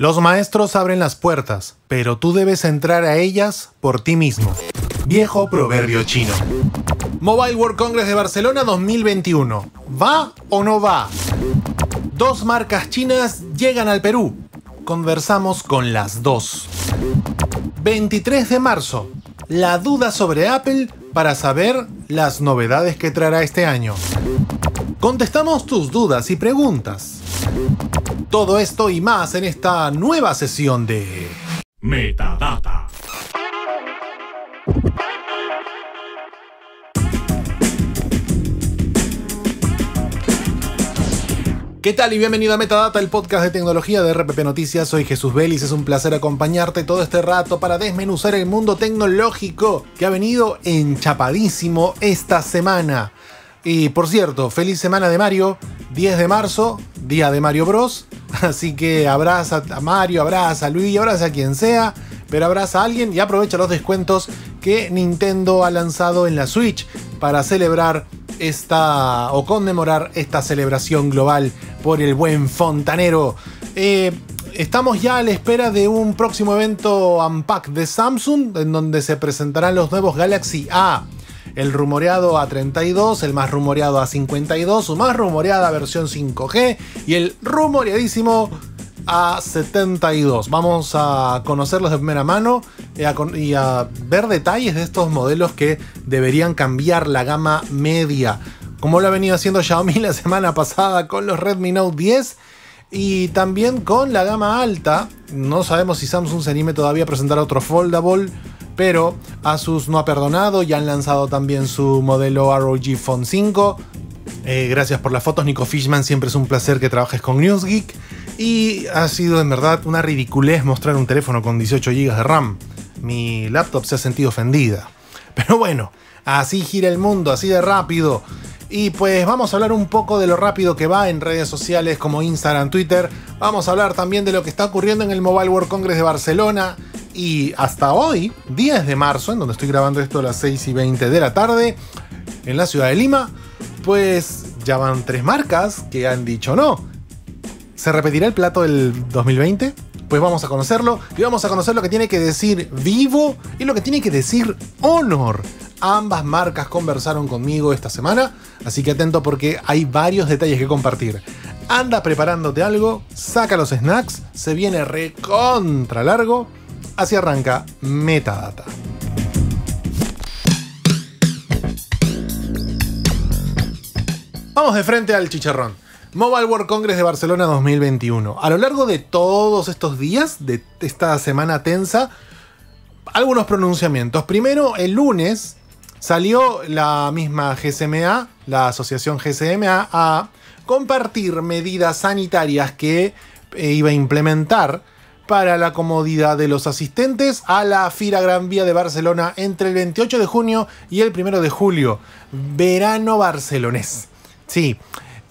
Los maestros abren las puertas, pero tú debes entrar a ellas por ti mismo. Viejo proverbio chino. Mobile World Congress de Barcelona 2021. ¿Va o no va? Dos marcas chinas llegan al Perú. Conversamos con las dos. 23 de marzo. La duda sobre Apple para saber las novedades que traerá este año. Contestamos tus dudas y preguntas. Todo esto y más en esta nueva sesión de Metadata. ¿Qué tal y bienvenido a Metadata, el podcast de tecnología de RPP Noticias? Soy Jesús Vélez, es un placer acompañarte todo este rato para desmenuzar el mundo tecnológico que ha venido enchapadísimo esta semana. Y por cierto, feliz semana de Mario, 10 de marzo, día de Mario Bros. Así que abraza a Mario, abraza a Luis, abraza a quien sea, pero abraza a alguien y aprovecha los descuentos que Nintendo ha lanzado en la Switch para celebrar esta o conmemorar esta celebración global por el buen fontanero. Eh, estamos ya a la espera de un próximo evento Unpack de Samsung, en donde se presentarán los nuevos Galaxy A. El rumoreado A32, el más rumoreado A52, su más rumoreada versión 5G y el rumoreadísimo a 72. Vamos a conocerlos de primera mano y a, ver detalles de estos modelos que deberían cambiar la gama media. Como lo ha venido haciendo Xiaomi la semana pasada con los Redmi Note 10 y también con la gama alta. No sabemos si Samsung se anime todavía a presentar otro foldable, pero Asus no ha perdonado y han lanzado también su modelo ROG Phone 5 eh, gracias por las fotos, Nico Fishman. Siempre es un placer que trabajes con NewsGeek. Y ha sido en verdad una ridiculez mostrar un teléfono con 18 GB de RAM. Mi laptop se ha sentido ofendida. Pero bueno, así gira el mundo, así de rápido. Y pues vamos a hablar un poco de lo rápido que va en redes sociales como Instagram, Twitter. Vamos a hablar también de lo que está ocurriendo en el Mobile World Congress de Barcelona. Y hasta hoy, 10 de marzo, en donde estoy grabando esto a las 6 y 20 de la tarde, en la ciudad de Lima, pues ya van tres marcas que han dicho no. ¿Se repetirá el plato del 2020? Pues vamos a conocerlo y vamos a conocer lo que tiene que decir Vivo y lo que tiene que decir Honor. Ambas marcas conversaron conmigo esta semana, así que atento porque hay varios detalles que compartir. Anda preparándote algo, saca los snacks, se viene recontra largo, así arranca Metadata. Vamos de frente al chicharrón. Mobile World Congress de Barcelona 2021. A lo largo de todos estos días, de esta semana tensa, algunos pronunciamientos. Primero, el lunes salió la misma GCMA, la asociación GCMA, a compartir medidas sanitarias que eh, iba a implementar para la comodidad de los asistentes a la Fira Gran Vía de Barcelona entre el 28 de junio y el 1 de julio. Verano barcelonés. Sí.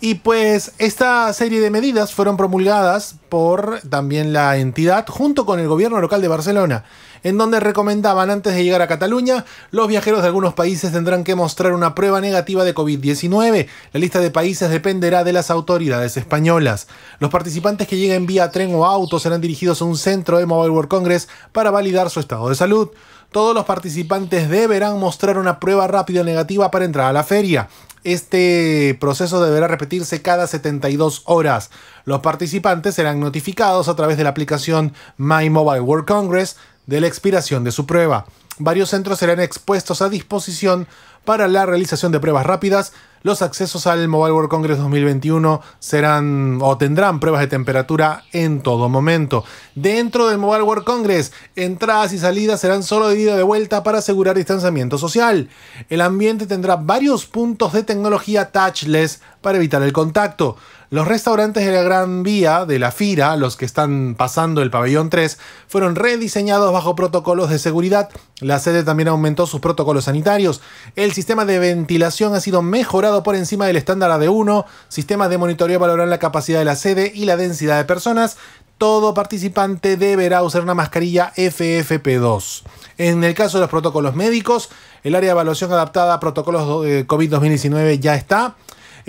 Y pues esta serie de medidas fueron promulgadas por también la entidad junto con el gobierno local de Barcelona, en donde recomendaban antes de llegar a Cataluña, los viajeros de algunos países tendrán que mostrar una prueba negativa de COVID-19. La lista de países dependerá de las autoridades españolas. Los participantes que lleguen vía tren o auto serán dirigidos a un centro de Mobile World Congress para validar su estado de salud todos los participantes deberán mostrar una prueba rápida negativa para entrar a la feria. Este proceso deberá repetirse cada 72 horas. Los participantes serán notificados a través de la aplicación My Mobile World Congress de la expiración de su prueba. Varios centros serán expuestos a disposición para la realización de pruebas rápidas. Los accesos al Mobile World Congress 2021 serán o tendrán pruebas de temperatura en todo momento. Dentro del Mobile World Congress, entradas y salidas serán solo de ida de vuelta para asegurar distanciamiento social. El ambiente tendrá varios puntos de tecnología touchless para evitar el contacto. Los restaurantes de la Gran Vía de la Fira, los que están pasando el pabellón 3, fueron rediseñados bajo protocolos de seguridad. La sede también aumentó sus protocolos sanitarios. El sistema de ventilación ha sido mejorado por encima del estándar AD1. Sistemas de monitoreo valoran la capacidad de la sede y la densidad de personas todo participante deberá usar una mascarilla FFP2. En el caso de los protocolos médicos, el área de evaluación adaptada a protocolos eh, COVID-2019 ya está.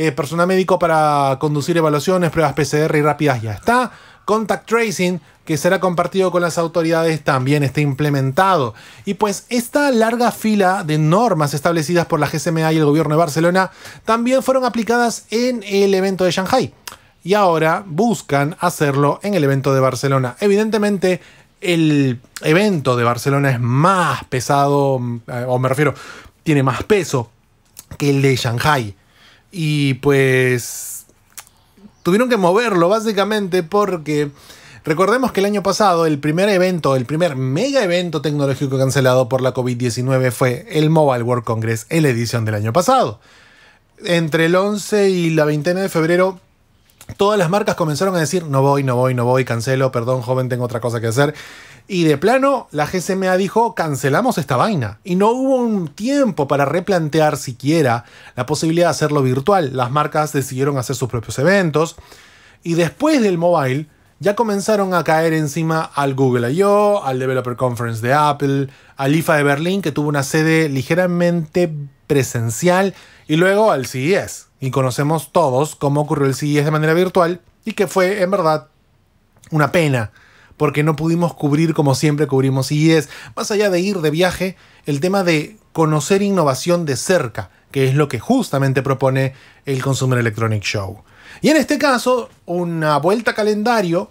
Eh, personal médico para conducir evaluaciones, pruebas PCR y rápidas ya está. Contact Tracing, que será compartido con las autoridades, también está implementado. Y pues esta larga fila de normas establecidas por la GCMA y el gobierno de Barcelona también fueron aplicadas en el evento de Shanghai. Y ahora buscan hacerlo en el evento de Barcelona. Evidentemente, el evento de Barcelona es más pesado, eh, o me refiero, tiene más peso que el de Shanghai. Y pues tuvieron que moverlo básicamente porque recordemos que el año pasado el primer evento, el primer mega evento tecnológico cancelado por la COVID-19 fue el Mobile World Congress, en la edición del año pasado. Entre el 11 y la veintena de febrero todas las marcas comenzaron a decir no voy, no voy, no voy, cancelo, perdón joven, tengo otra cosa que hacer. Y de plano, la GCMA dijo, cancelamos esta vaina. Y no hubo un tiempo para replantear siquiera la posibilidad de hacerlo virtual. Las marcas decidieron hacer sus propios eventos. Y después del mobile, ya comenzaron a caer encima al Google I.O., al Developer Conference de Apple, al IFA de Berlín, que tuvo una sede ligeramente presencial, y luego al CES. Y conocemos todos cómo ocurrió el CES de manera virtual y que fue, en verdad, una pena porque no pudimos cubrir como siempre cubrimos y es, más allá de ir de viaje, el tema de conocer innovación de cerca, que es lo que justamente propone el Consumer Electronic Show. Y en este caso, una vuelta a calendario,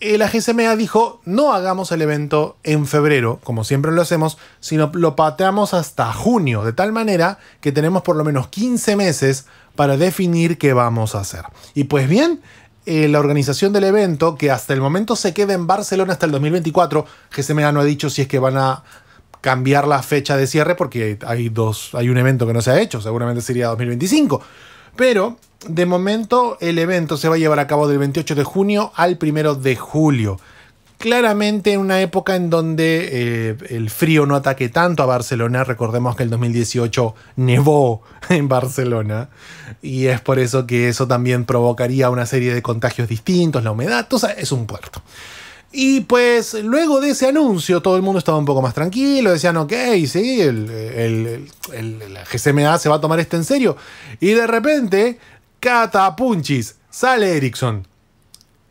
la GCMA dijo, no hagamos el evento en febrero, como siempre lo hacemos, sino lo pateamos hasta junio, de tal manera que tenemos por lo menos 15 meses para definir qué vamos a hacer. Y pues bien, eh, la organización del evento, que hasta el momento se queda en Barcelona hasta el 2024. me no ha dicho si es que van a cambiar la fecha de cierre porque hay, dos, hay un evento que no se ha hecho, seguramente sería 2025. Pero de momento el evento se va a llevar a cabo del 28 de junio al 1 de julio claramente en una época en donde eh, el frío no ataque tanto a Barcelona. Recordemos que el 2018 nevó en Barcelona y es por eso que eso también provocaría una serie de contagios distintos, la humedad, o es un puerto. Y pues luego de ese anuncio todo el mundo estaba un poco más tranquilo, decían, ok, sí, el, GCMA se va a tomar esto en serio. Y de repente, catapunchis, sale Ericsson.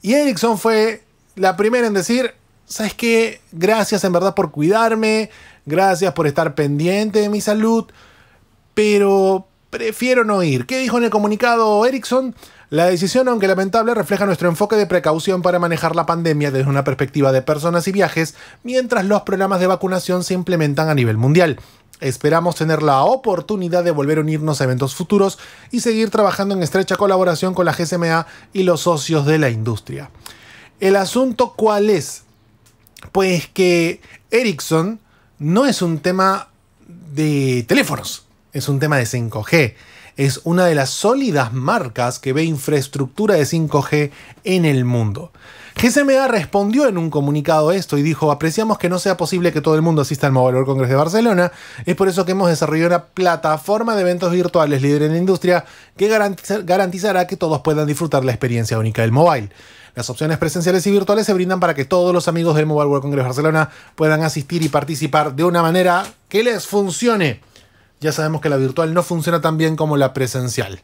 Y Ericsson fue la primera en decir, ¿sabes qué? Gracias en verdad por cuidarme, gracias por estar pendiente de mi salud, pero prefiero no ir. ¿Qué dijo en el comunicado Ericsson? La decisión, aunque lamentable, refleja nuestro enfoque de precaución para manejar la pandemia desde una perspectiva de personas y viajes, mientras los programas de vacunación se implementan a nivel mundial. Esperamos tener la oportunidad de volver a unirnos a eventos futuros y seguir trabajando en estrecha colaboración con la GSMA y los socios de la industria. El asunto cuál es? Pues que Ericsson no es un tema de teléfonos, es un tema de 5G. Es una de las sólidas marcas que ve infraestructura de 5G en el mundo. GCMA respondió en un comunicado esto y dijo, apreciamos que no sea posible que todo el mundo asista al Mobile World Congress de Barcelona, es por eso que hemos desarrollado una plataforma de eventos virtuales líder en la industria que garantizará que todos puedan disfrutar la experiencia única del mobile. Las opciones presenciales y virtuales se brindan para que todos los amigos del Mobile World Congress Barcelona puedan asistir y participar de una manera que les funcione. Ya sabemos que la virtual no funciona tan bien como la presencial.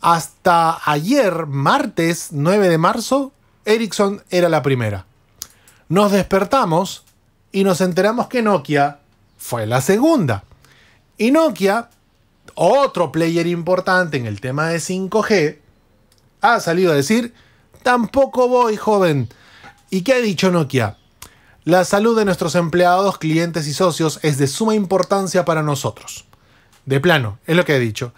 Hasta ayer, martes 9 de marzo, Ericsson era la primera. Nos despertamos y nos enteramos que Nokia fue la segunda. Y Nokia, otro player importante en el tema de 5G, ha salido a decir Tampoco voy, joven. ¿Y qué ha dicho Nokia? La salud de nuestros empleados, clientes y socios es de suma importancia para nosotros. De plano, es lo que he dicho.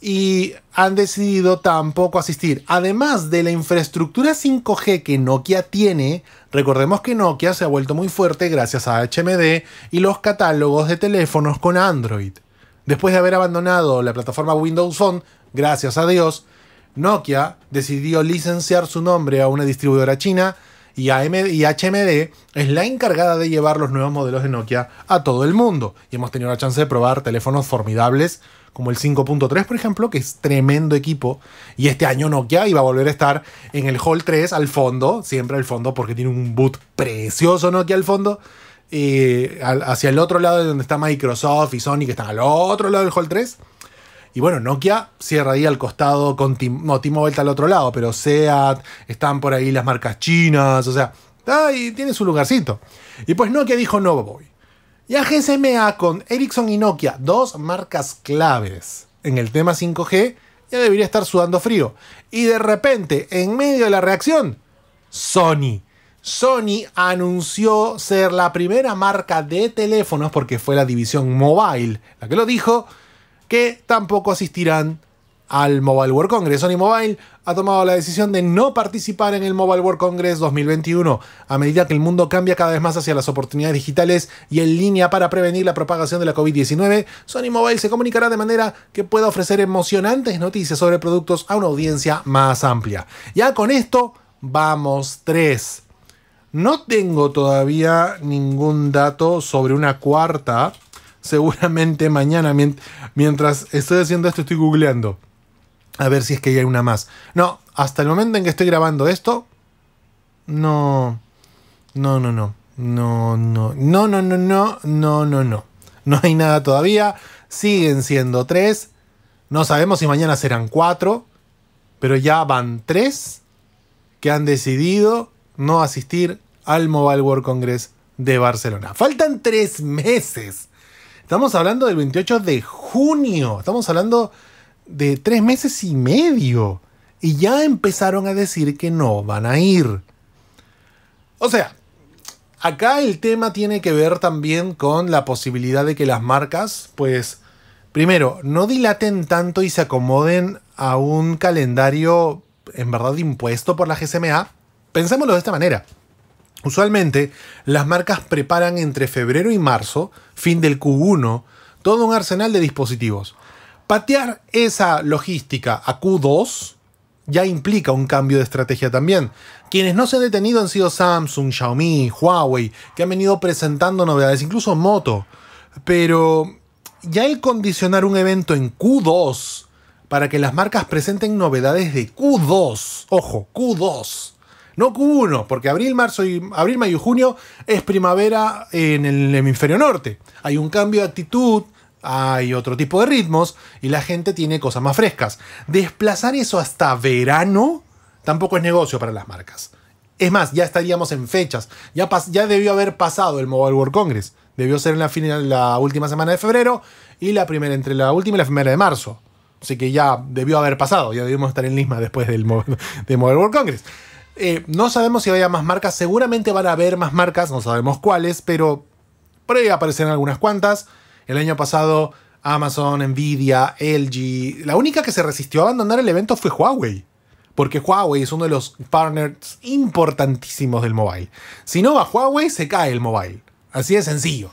Y han decidido tampoco asistir. Además de la infraestructura 5G que Nokia tiene, recordemos que Nokia se ha vuelto muy fuerte gracias a HMD y los catálogos de teléfonos con Android. Después de haber abandonado la plataforma Windows Phone, gracias a Dios, Nokia decidió licenciar su nombre a una distribuidora china y, HMD es la encargada de llevar los nuevos modelos de Nokia a todo el mundo. Y hemos tenido la chance de probar teléfonos formidables como el 5.3, por ejemplo, que es tremendo equipo. Y este año Nokia iba a volver a estar en el Hall 3 al fondo, siempre al fondo, porque tiene un boot precioso Nokia al fondo. Eh, hacia el otro lado de donde está Microsoft y Sony, que están al otro lado del Hall 3. Y bueno, Nokia cierra ahí al costado con Timo Vuelta al otro lado, pero SEAT, están por ahí las marcas chinas, o sea, ahí tiene su lugarcito. Y pues Nokia dijo no voy. Y a GSMA con Ericsson y Nokia, dos marcas claves en el tema 5G, ya debería estar sudando frío. Y de repente, en medio de la reacción, Sony. Sony anunció ser la primera marca de teléfonos, porque fue la división mobile la que lo dijo, que tampoco asistirán al Mobile World Congress. Sony Mobile ha tomado la decisión de no participar en el Mobile World Congress 2021 a medida que el mundo cambia cada vez más hacia las oportunidades digitales y en línea para prevenir la propagación de la COVID-19. Sony Mobile se comunicará de manera que pueda ofrecer emocionantes noticias sobre productos a una audiencia más amplia. Ya con esto vamos tres. No tengo todavía ningún dato sobre una cuarta seguramente mañana, mientras estoy haciendo esto, estoy googleando. A ver si es que hay una más. No, hasta el momento en que estoy grabando esto, no, no, no, no, no, no, no, no, no, no, no, no, no. No hay nada todavía. Siguen siendo tres. No sabemos si mañana serán cuatro. Pero ya van tres que han decidido no asistir al Mobile World Congress de Barcelona. Faltan tres meses Estamos hablando del 28 de junio. Estamos hablando de tres meses y medio. Y ya empezaron a decir que no van a ir. O sea, acá el tema tiene que ver también con la posibilidad de que las marcas, pues, primero, no dilaten tanto y se acomoden a un calendario en verdad impuesto por la GCMA. Pensémoslo de esta manera. Usualmente, las marcas preparan entre febrero y marzo fin del Q1, todo un arsenal de dispositivos. Patear esa logística a Q2 ya implica un cambio de estrategia también. Quienes no se han detenido han sido Samsung, Xiaomi, Huawei, que han venido presentando novedades, incluso Moto. Pero ya el condicionar un evento en Q2 para que las marcas presenten novedades de Q2, ojo, Q2, no Q1, porque abril, marzo y abril, mayo y junio es primavera en el hemisferio norte. Hay un cambio de actitud, hay otro tipo de ritmos y la gente tiene cosas más frescas. Desplazar eso hasta verano tampoco es negocio para las marcas. Es más, ya estaríamos en fechas. Ya, debió haber pasado el Mobile World Congress. Debió ser en la, última semana de febrero y la primera entre la última y la primera de marzo. Así que ya debió haber pasado, ya debimos estar en Lima después del Mobile World Congress. Eh, no sabemos si haya más marcas, seguramente van a haber más marcas, no sabemos cuáles, pero por ahí aparecerán algunas cuantas. El año pasado Amazon, Nvidia, LG. La única que se resistió a abandonar el evento fue Huawei. Porque Huawei es uno de los partners importantísimos del mobile. Si no va Huawei, se cae el mobile. Así de sencillo.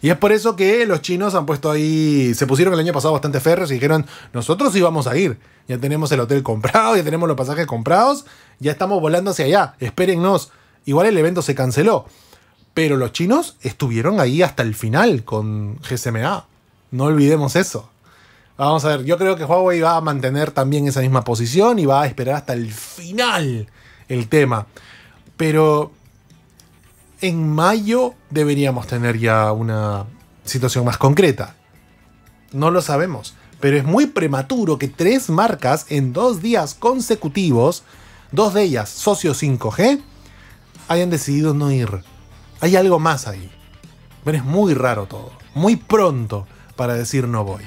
Y es por eso que los chinos han puesto ahí, se pusieron el año pasado bastante ferros y dijeron, nosotros íbamos a ir, ya tenemos el hotel comprado, ya tenemos los pasajes comprados, ya estamos volando hacia allá, espérennos. Igual el evento se canceló, pero los chinos estuvieron ahí hasta el final con GSMA, no olvidemos eso. Vamos a ver, yo creo que Huawei va a mantener también esa misma posición y va a esperar hasta el final el tema. Pero en mayo deberíamos tener ya una situación más concreta. No lo sabemos, pero es muy prematuro que tres marcas en dos días consecutivos, dos de ellas socio 5G, hayan decidido no ir. Hay algo más ahí. Pero es muy raro todo, muy pronto para decir no voy.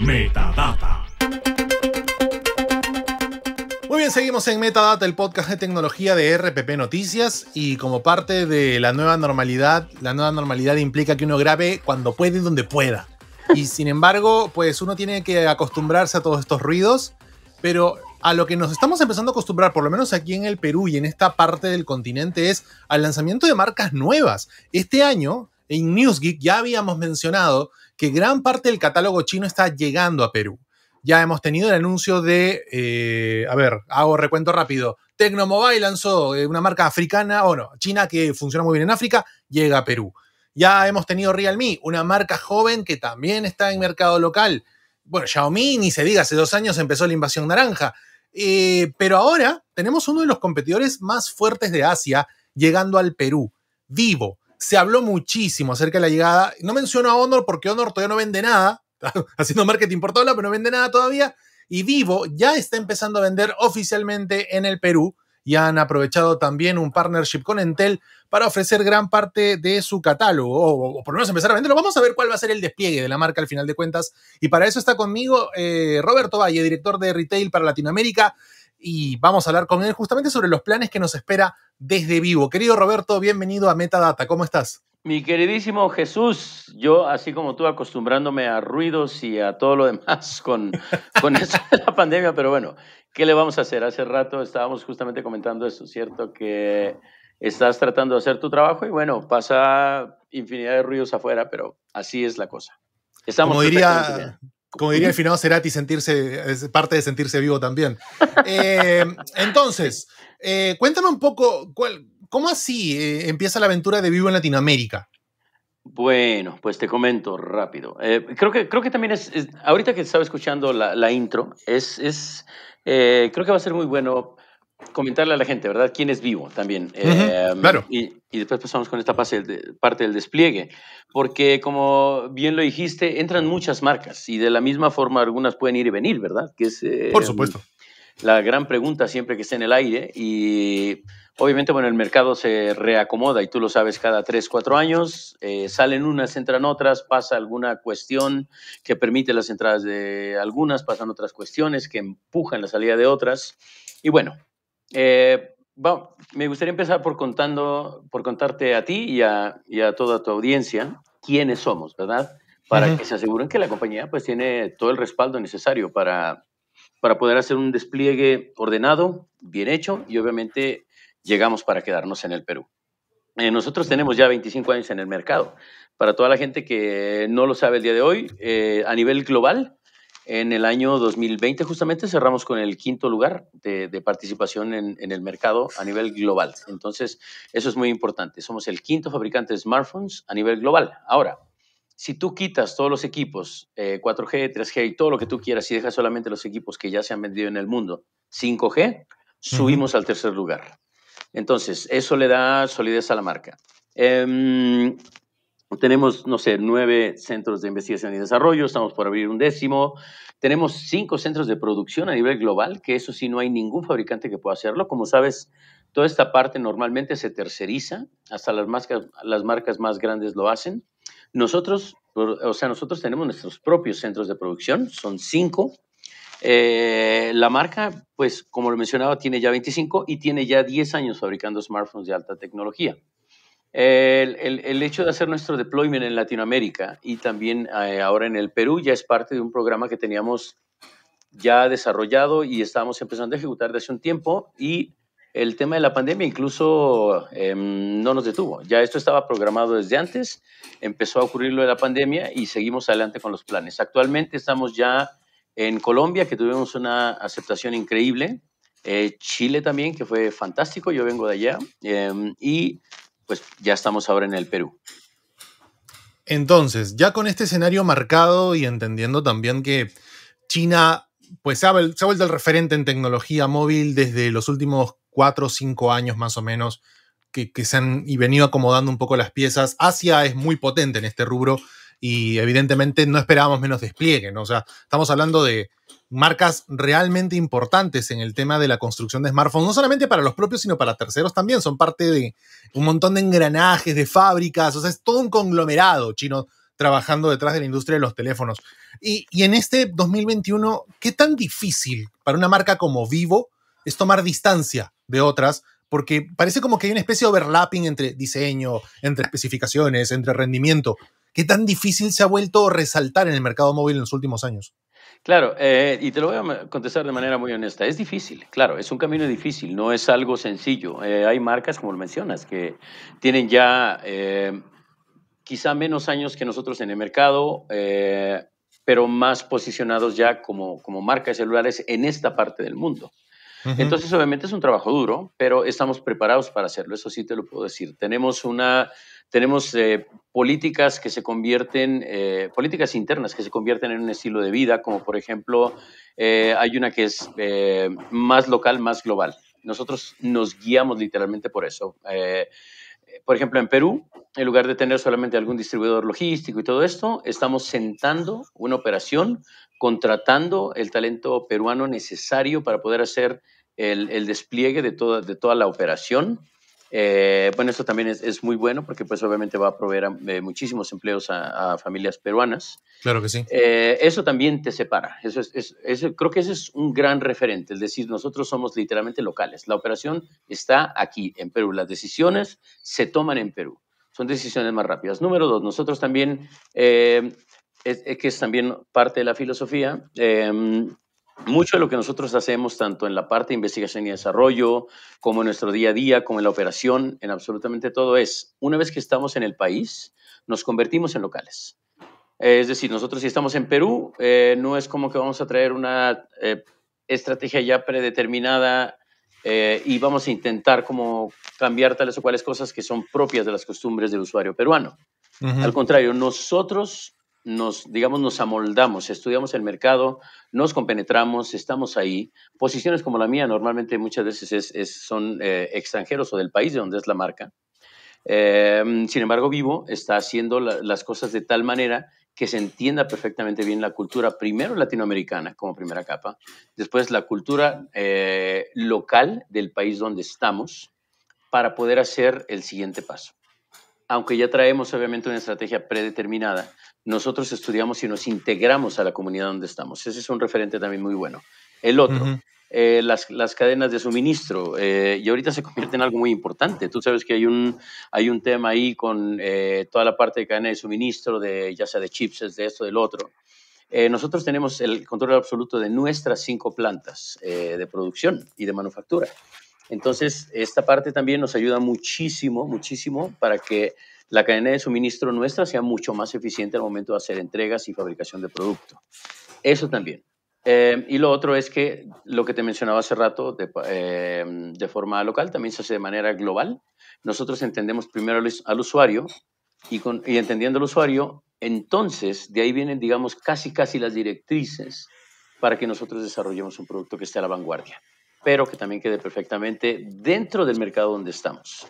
Metadata. Muy bien, seguimos en Metadata, el podcast de tecnología de RPP Noticias. Y como parte de la nueva normalidad, la nueva normalidad implica que uno grabe cuando puede y donde pueda. Y sin embargo, pues uno tiene que acostumbrarse a todos estos ruidos. Pero a lo que nos estamos empezando a acostumbrar, por lo menos aquí en el Perú y en esta parte del continente, es al lanzamiento de marcas nuevas. Este año, en NewsGeek ya habíamos mencionado que gran parte del catálogo chino está llegando a Perú ya hemos tenido el anuncio de, eh, a ver, hago recuento rápido. Tecnomobile lanzó eh, una marca africana, o no, China que funciona muy bien en África, llega a Perú. Ya hemos tenido Realme, una marca joven que también está en mercado local. Bueno, Xiaomi, ni se diga, hace dos años empezó la invasión naranja. Eh, pero ahora tenemos uno de los competidores más fuertes de Asia llegando al Perú, Vivo. Se habló muchísimo acerca de la llegada. No menciono a Honor porque Honor todavía no vende nada, está haciendo marketing por todo lado, pero no vende nada todavía. Y Vivo ya está empezando a vender oficialmente en el Perú y han aprovechado también un partnership con Entel para ofrecer gran parte de su catálogo, o, por lo menos empezar a venderlo. Vamos a ver cuál va a ser el despliegue de la marca al final de cuentas. Y para eso está conmigo eh, Roberto Valle, director de Retail para Latinoamérica, y vamos a hablar con él justamente sobre los planes que nos espera desde vivo. Querido Roberto, bienvenido a Metadata, ¿cómo estás? Mi queridísimo Jesús, yo así como tú acostumbrándome a ruidos y a todo lo demás con, la pandemia, pero bueno, ¿qué le vamos a hacer? Hace rato estábamos justamente comentando eso, ¿cierto? Que estás tratando de hacer tu trabajo y bueno, pasa infinidad de ruidos afuera, pero así es la cosa. como diría, como diría el finado ti sentirse, es parte de sentirse vivo también. Eh, entonces, eh, cuéntame un poco cuál ¿Cómo así eh, empieza la aventura de Vivo en Latinoamérica? Bueno, pues te comento rápido. Eh, creo, que, creo que también es, ahorita que estaba escuchando la, intro, es, es eh, creo que va a ser muy bueno comentarle a la gente, ¿verdad? ¿Quién es vivo también? Em, claro. Y, después pasamos con esta parte, parte del despliegue, porque como bien lo dijiste, entran muchas marcas y de la misma forma algunas pueden ir y venir, ¿verdad? Que es, Por em, supuesto la gran pregunta siempre que esté en el aire y obviamente, bueno, el mercado se reacomoda y tú lo sabes cada tres, cuatro años, eh, salen unas, entran otras, pasa alguna cuestión que permite las entradas de algunas, pasan otras cuestiones que empujan la salida de otras y bueno, eh, me gustaría empezar por, contando, por contarte a ti y a, toda tu audiencia quiénes somos, ¿verdad? Para que se aseguren que la compañía pues tiene todo el respaldo necesario para para poder hacer un despliegue ordenado, bien hecho y obviamente llegamos para quedarnos en el Perú. Eh, nosotros tenemos ya 25 años en el mercado. Para toda la gente que no lo sabe el día de hoy, eh, a nivel global, en el año 2020 justamente cerramos con el quinto lugar de, participación en, el mercado a nivel global. Entonces, eso es muy importante. Somos el quinto fabricante de smartphones a nivel global. Ahora, si tú quitas todos los equipos 4G, eh, 3G y todo lo que tú quieras y dejas solamente los equipos que ya se han vendido en el mundo 5G, subimos al tercer lugar. Entonces, eso le da solidez a la marca. Em, tenemos, no sé, nueve centros de investigación y desarrollo, estamos por abrir un décimo. Tenemos cinco centros de producción a nivel global, que eso sí no hay ningún fabricante que pueda hacerlo. Como sabes, toda esta parte normalmente se terceriza, hasta las marcas, las marcas más grandes lo hacen. Nosotros, o sea, nosotros tenemos nuestros propios centros de producción, son cinco. Eh, la marca, pues como lo mencionaba, tiene ya 25 y tiene ya 10 años fabricando smartphones de alta tecnología. El, el, hecho de hacer nuestro deployment en Latinoamérica y también eh, ahora en el Perú ya es parte de un programa que teníamos ya desarrollado y estábamos empezando a ejecutar desde hace un tiempo y el tema de la pandemia incluso em, no nos detuvo. Ya esto estaba programado desde antes, empezó a ocurrir lo de la pandemia y seguimos adelante con los planes. Actualmente estamos ya en Colombia, que tuvimos una aceptación increíble, eh, Chile también, que fue fantástico, yo vengo de allá, em, y pues ya estamos ahora en el Perú. Entonces, ya con este escenario marcado y entendiendo también que China pues se ha, vuelto el referente en tecnología móvil desde los últimos cuatro o cinco años más o menos que, se han venido acomodando un poco las piezas. Asia es muy potente en este rubro y evidentemente no esperábamos menos despliegue, O sea, estamos hablando de marcas realmente importantes en el tema de la construcción de smartphones, no solamente para los propios, sino para terceros también. Son parte de un montón de engranajes, de fábricas, o sea, es todo un conglomerado chino trabajando detrás de la industria de los teléfonos. Y, y en este 2021, ¿qué tan difícil para una marca como Vivo es tomar distancia de otras, porque parece como que hay una especie de overlapping entre diseño, entre especificaciones, entre rendimiento. ¿Qué tan difícil se ha vuelto resaltar en el mercado móvil en los últimos años? Claro, eh, y te lo voy a contestar de manera muy honesta. Es difícil, claro, es un camino difícil, no es algo sencillo. Eh, hay marcas, como lo mencionas, que tienen ya eh, quizá menos años que nosotros en el mercado, pero más posicionados ya como, como de celulares en esta parte del mundo. Entonces, obviamente es un trabajo duro, pero estamos preparados para hacerlo, eso sí te lo puedo decir. Tenemos una, tenemos eh, políticas que se convierten, eh, políticas internas que se convierten en un estilo de vida, como por ejemplo, eh, hay una que es más local, más global. Nosotros nos guiamos literalmente por eso por ejemplo, en Perú, en lugar de tener solamente algún distribuidor logístico y todo esto, estamos sentando una operación, contratando el talento peruano necesario para poder hacer el, despliegue de toda la operación eh, bueno, eso también es, es, muy bueno porque pues obviamente va a proveer eh, muchísimos empleos a, familias peruanas. Claro que sí. Eh, eso también te separa. Eso es, creo que ese es un gran referente. Es decir, nosotros somos literalmente locales. La operación está aquí, en Perú. Las decisiones se toman en Perú. Son decisiones más rápidas. Número dos, nosotros también, que es también parte de la filosofía, mucho de lo que nosotros hacemos, tanto en la parte de investigación y desarrollo, como en nuestro día a día, como en la operación, en absolutamente todo, es, una vez que estamos en el país, nos convertimos en locales. Es decir, nosotros si estamos en Perú, eh, no es como que vamos a traer una eh, estrategia ya predeterminada eh, y vamos a intentar como cambiar tales o cuales cosas que son propias de las costumbres del usuario peruano. Al contrario, nosotros nos, digamos, nos amoldamos, estudiamos el mercado, nos compenetramos, estamos ahí. Posiciones como la mía normalmente muchas veces son eh, extranjeros o del país de donde es la marca. Em, sin embargo, Vivo está haciendo las cosas de tal manera que se entienda perfectamente bien la cultura, primero latinoamericana como primera capa, después la cultura eh, local del país donde estamos, para poder hacer el siguiente paso. Aunque ya traemos obviamente una estrategia predeterminada, nosotros estudiamos y nos integramos a la comunidad donde estamos. Ese es un referente también muy bueno. El otro, eh, las, cadenas de suministro, eh, y ahorita se convierte en algo muy importante. Tú sabes que hay un, hay un tema ahí con eh, toda la parte de cadena de suministro, de, ya sea de chips, de esto, del otro. nosotros tenemos el control absoluto de nuestras cinco plantas de producción y de manufactura. Entonces, esta parte también nos ayuda muchísimo, muchísimo para que la cadena de suministro nuestra sea mucho más eficiente al momento de hacer entregas y fabricación de producto. Eso también. Em, y lo otro es que lo que te mencionaba hace rato, em, de, forma local, también se hace de manera global. Nosotros entendemos primero al, usuario y, entendiendo al usuario, entonces de ahí vienen, digamos, casi, casi las directrices para que nosotros desarrollemos un producto que esté a la vanguardia, pero que también quede perfectamente dentro del mercado donde estamos.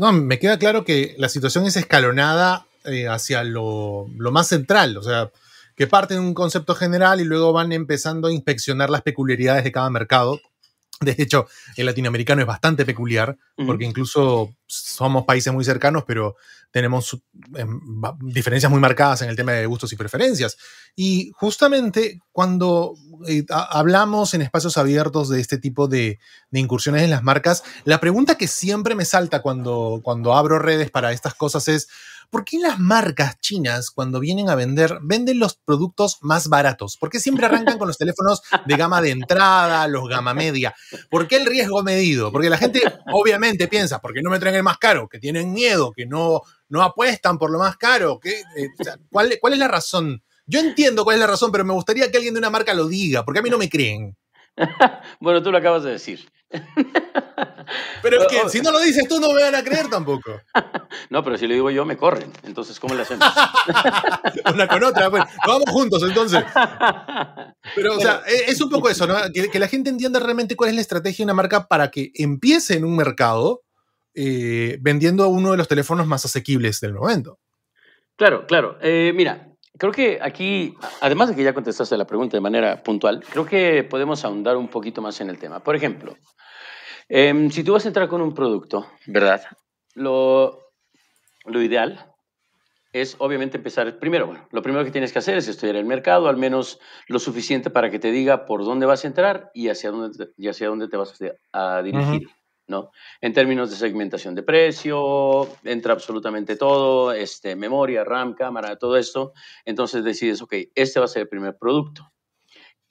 No, me queda claro que la situación es escalonada eh, hacia lo, más central, o sea, que parten de un concepto general y luego van empezando a inspeccionar las peculiaridades de cada mercado, de hecho, el latinoamericano es bastante peculiar, porque incluso somos países muy cercanos, pero tenemos eh, diferencias muy marcadas en el tema de gustos y preferencias. Y justamente cuando eh, hablamos en espacios abiertos de este tipo de, incursiones en las marcas, la pregunta que siempre me salta cuando, cuando abro redes para estas cosas es, ¿por qué las marcas chinas cuando vienen a vender venden los productos más baratos? ¿Por qué siempre arrancan con los teléfonos de gama de entrada, los gama media? ¿Por qué el riesgo medido? Porque la gente obviamente piensa, ¿por qué no me traen el más caro? Que tienen miedo, que no, no apuestan por lo más caro. Eh, ¿cuál, ¿Cuál es la razón? Yo entiendo cuál es la razón, pero me gustaría que alguien de una marca lo diga, porque a mí no me creen. bueno, tú lo acabas de decir. Pero es que oh, oh. si no lo dices tú, no me van a creer tampoco. No, pero si lo digo yo, me corren. Entonces, ¿cómo le hacemos? Una con otra. Bueno, pues. vamos juntos, entonces. Pero, o sea, e, es un poco eso, ¿no? Que, la gente entienda realmente cuál es la estrategia de una marca para que empiece en un mercado eh, vendiendo uno de los teléfonos más asequibles del momento. Claro, claro. Eh, mira, creo que aquí, además de que ya contestaste la pregunta de manera puntual, creo que podemos ahondar un poquito más en el tema. Por ejemplo, Em, si tú vas a entrar con un producto, ¿verdad? Lo, ideal es obviamente empezar primero, lo primero que tienes que hacer es estudiar el mercado, al menos lo suficiente para que te diga por dónde vas a entrar y hacia dónde te, hacia dónde te vas a dirigir, ¿no? En términos de segmentación de precio, entra absolutamente todo, este, memoria, RAM, cámara, todo esto. Entonces decides, ok, este va a ser el primer producto.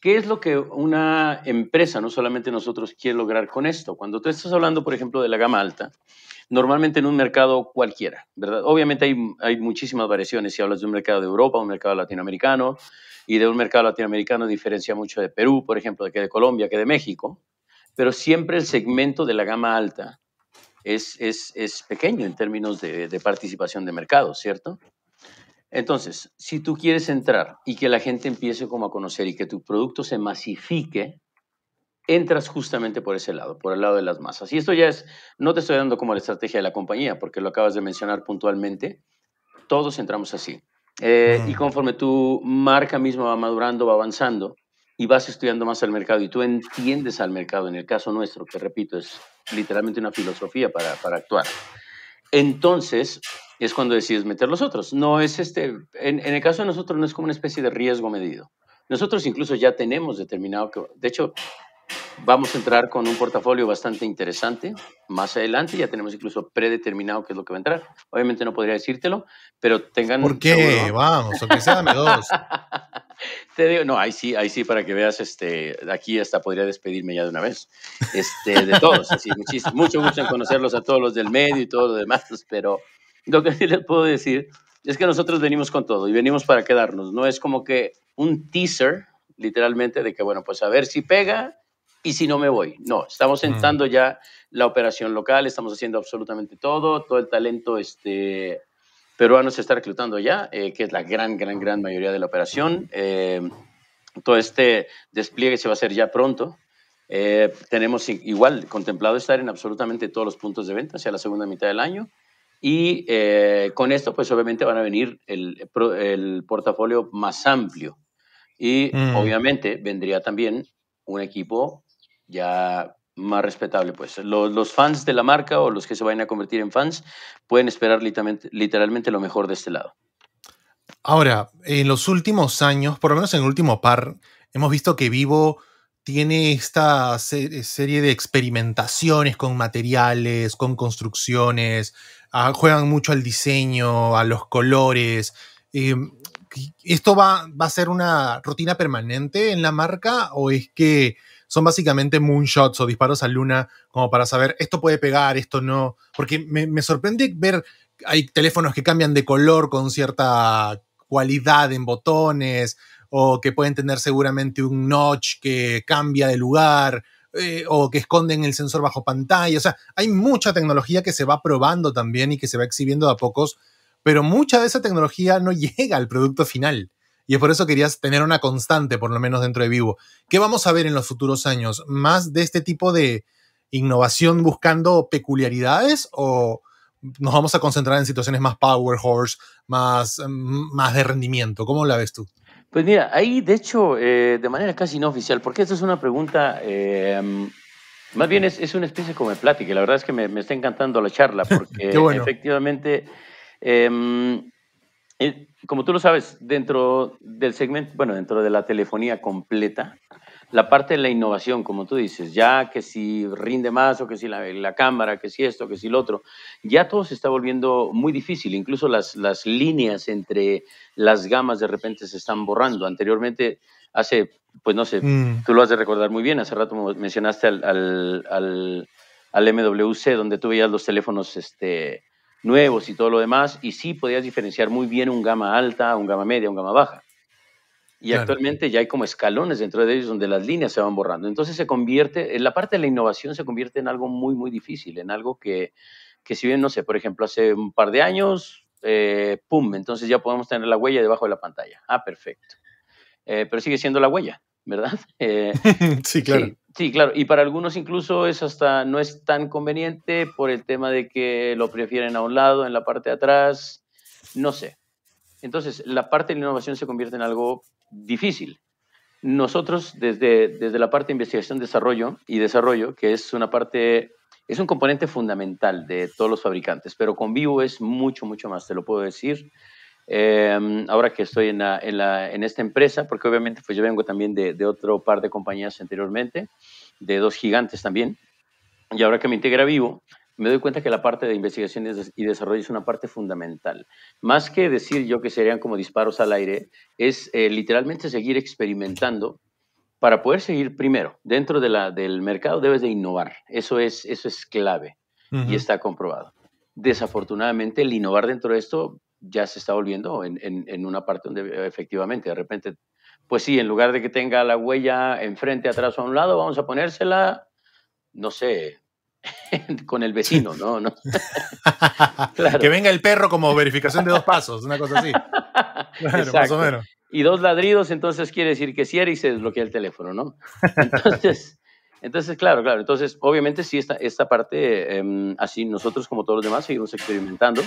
¿Qué es lo que una empresa, no solamente nosotros, quiere lograr con esto? Cuando tú estás hablando, por ejemplo, de la gama alta, normalmente en un mercado cualquiera, ¿verdad? Obviamente hay, muchísimas variaciones. Si hablas de un mercado de Europa, un mercado latinoamericano, y de un mercado latinoamericano diferencia mucho de Perú, por ejemplo, de que de Colombia, que de México, pero siempre el segmento de la gama alta es, pequeño en términos de, de participación de mercado, ¿cierto? Entonces, si tú quieres entrar y que la gente empiece como a conocer y que tu producto se masifique, entras justamente por ese lado, por el lado de las masas. Y esto ya es, no te estoy dando como la estrategia de la compañía, porque lo acabas de mencionar puntualmente, todos entramos así. Eh, y mm. conforme tu marca misma va madurando, va avanzando y vas estudiando más al mercado y tú entiendes al mercado, en el caso nuestro, que repito, es literalmente una filosofía para actuar entonces es cuando decides meter los otros. No es este, en, el caso de nosotros no es como una especie de riesgo medido. Nosotros incluso ya tenemos determinado que, de hecho, vamos a entrar con un portafolio bastante interesante más adelante. Ya tenemos incluso predeterminado qué es lo que va a entrar. Obviamente no podría decírtelo, pero tengan. ¿Por qué? Vamos, aunque dame dos. no, ahí sí, ahí sí, para que veas, este, aquí hasta podría despedirme ya de una vez, este, de todos, así, muchísimo, mucho gusto en conocerlos a todos los del medio y todo lo demás, pero lo que sí les puedo decir es que nosotros venimos con todo y venimos para quedarnos, no es como que un teaser, literalmente, de que, bueno, pues a ver si pega y si no me voy. No, estamos sentando ya la operación local, estamos haciendo absolutamente todo, todo el talento, este, peruanos se está reclutando ya, eh, que es la gran, gran, gran mayoría de la operación. Eh, todo este despliegue se va a hacer ya pronto. Eh, tenemos igual contemplado estar en absolutamente todos los puntos de venta hacia la segunda mitad del año. Y con esto, pues obviamente van a venir el, portafolio más amplio. Y mm. obviamente vendría también un equipo ya más respetable. Pues los, fans de la marca o los que se vayan a convertir en fans pueden esperar literalmente, lo mejor de este lado. Ahora, en los últimos años, por lo menos en el último par, hemos visto que Vivo tiene esta serie de experimentaciones con materiales, con construcciones, ah, juegan mucho al diseño, a los colores. Em, ¿Esto va, va a ser una rutina permanente en la marca o es que son básicamente moonshots o disparos a luna, como para saber esto puede pegar, esto no. Porque me, sorprende ver, hay teléfonos que cambian de color con cierta cualidad en botones, o que pueden tener seguramente un notch que cambia de lugar. Eh, o que esconden el sensor bajo pantalla. O sea, hay mucha tecnología que se va probando también y que se va exhibiendo a pocos, pero mucha de esa tecnología no llega al producto final y es por eso querías tener una constante, por lo menos dentro de Vivo. ¿Qué vamos a ver en los futuros años? ¿Más de este tipo de innovación buscando peculiaridades o nos vamos a concentrar en situaciones más power horse, más, mm, más de rendimiento? ¿Cómo la ves tú? Pues mira, ahí de hecho, eh, de manera casi no oficial, porque esta es una pregunta, em, más bien es, una especie como de plática, la verdad es que me, está encantando la charla, porque efectivamente em, eh, como tú lo sabes, dentro del segmento, bueno, dentro de la telefonía completa, la parte de la innovación, como tú dices, ya que si rinde más o que si la, cámara, que si esto, que si lo otro, ya todo se está volviendo muy difícil, incluso las, las líneas entre las gamas de repente se están borrando. Anteriormente, hace, pues no sé, mm. tú lo has de recordar muy bien, hace rato mencionaste al, al, al, al MWC, donde tú veías los teléfonos, este, nuevos y todo lo demás, y sí podías diferenciar muy bien un gama alta, un gama media, un gama baja. Y actualmente ya hay como escalones dentro de ellos donde las líneas se van borrando. Entonces se convierte, en la parte de la innovación se convierte en algo muy, muy difícil, en algo que, que si bien, no sé, por ejemplo, hace un par de años, eh, ¡pum!, entonces ya podemos tener la huella debajo de la pantalla. Ah, perfecto. Eh, pero sigue siendo la huella, ¿verdad? Eh, sí, claro. Sí, claro, y para algunos incluso es hasta no es tan conveniente por el tema de que lo prefieren a un lado, en la parte de atrás, no sé. Entonces, la parte de la innovación se convierte en algo difícil. Nosotros, desde, desde la parte de investigación, desarrollo y desarrollo, que es una parte, es un componente fundamental de todos los fabricantes, pero con Vivo es mucho, mucho más, te lo puedo decir. Em, ahora que estoy en, en, esta empresa, porque obviamente pues yo vengo también de, otro par de compañías anteriormente, de dos gigantes también, y ahora que me integra vivo, me doy cuenta que la parte de investigación y desarrollo es una parte fundamental. Más que decir yo que serían como disparos al aire, es eh, literalmente seguir experimentando para poder seguir primero. Dentro de la, del mercado debes de innovar, eso es, eso es clave y está comprobado. Desafortunadamente el innovar dentro de esto ya se está volviendo en, en, una parte donde eh, efectivamente de repente, pues sí, en lugar de que tenga la huella enfrente, atrás o a un lado, vamos a ponérsela, no sé, con el vecino, ¿no? no. Que venga el perro como verificación de dos pasos, una cosa así. Claro, más o menos. Y dos ladridos, entonces quiere decir que cierre y se desbloquea el teléfono, ¿no? Entonces... Entonces, claro, claro. Entonces, obviamente sí, esta, esta parte, em, así nosotros como todos los demás, seguimos experimentando.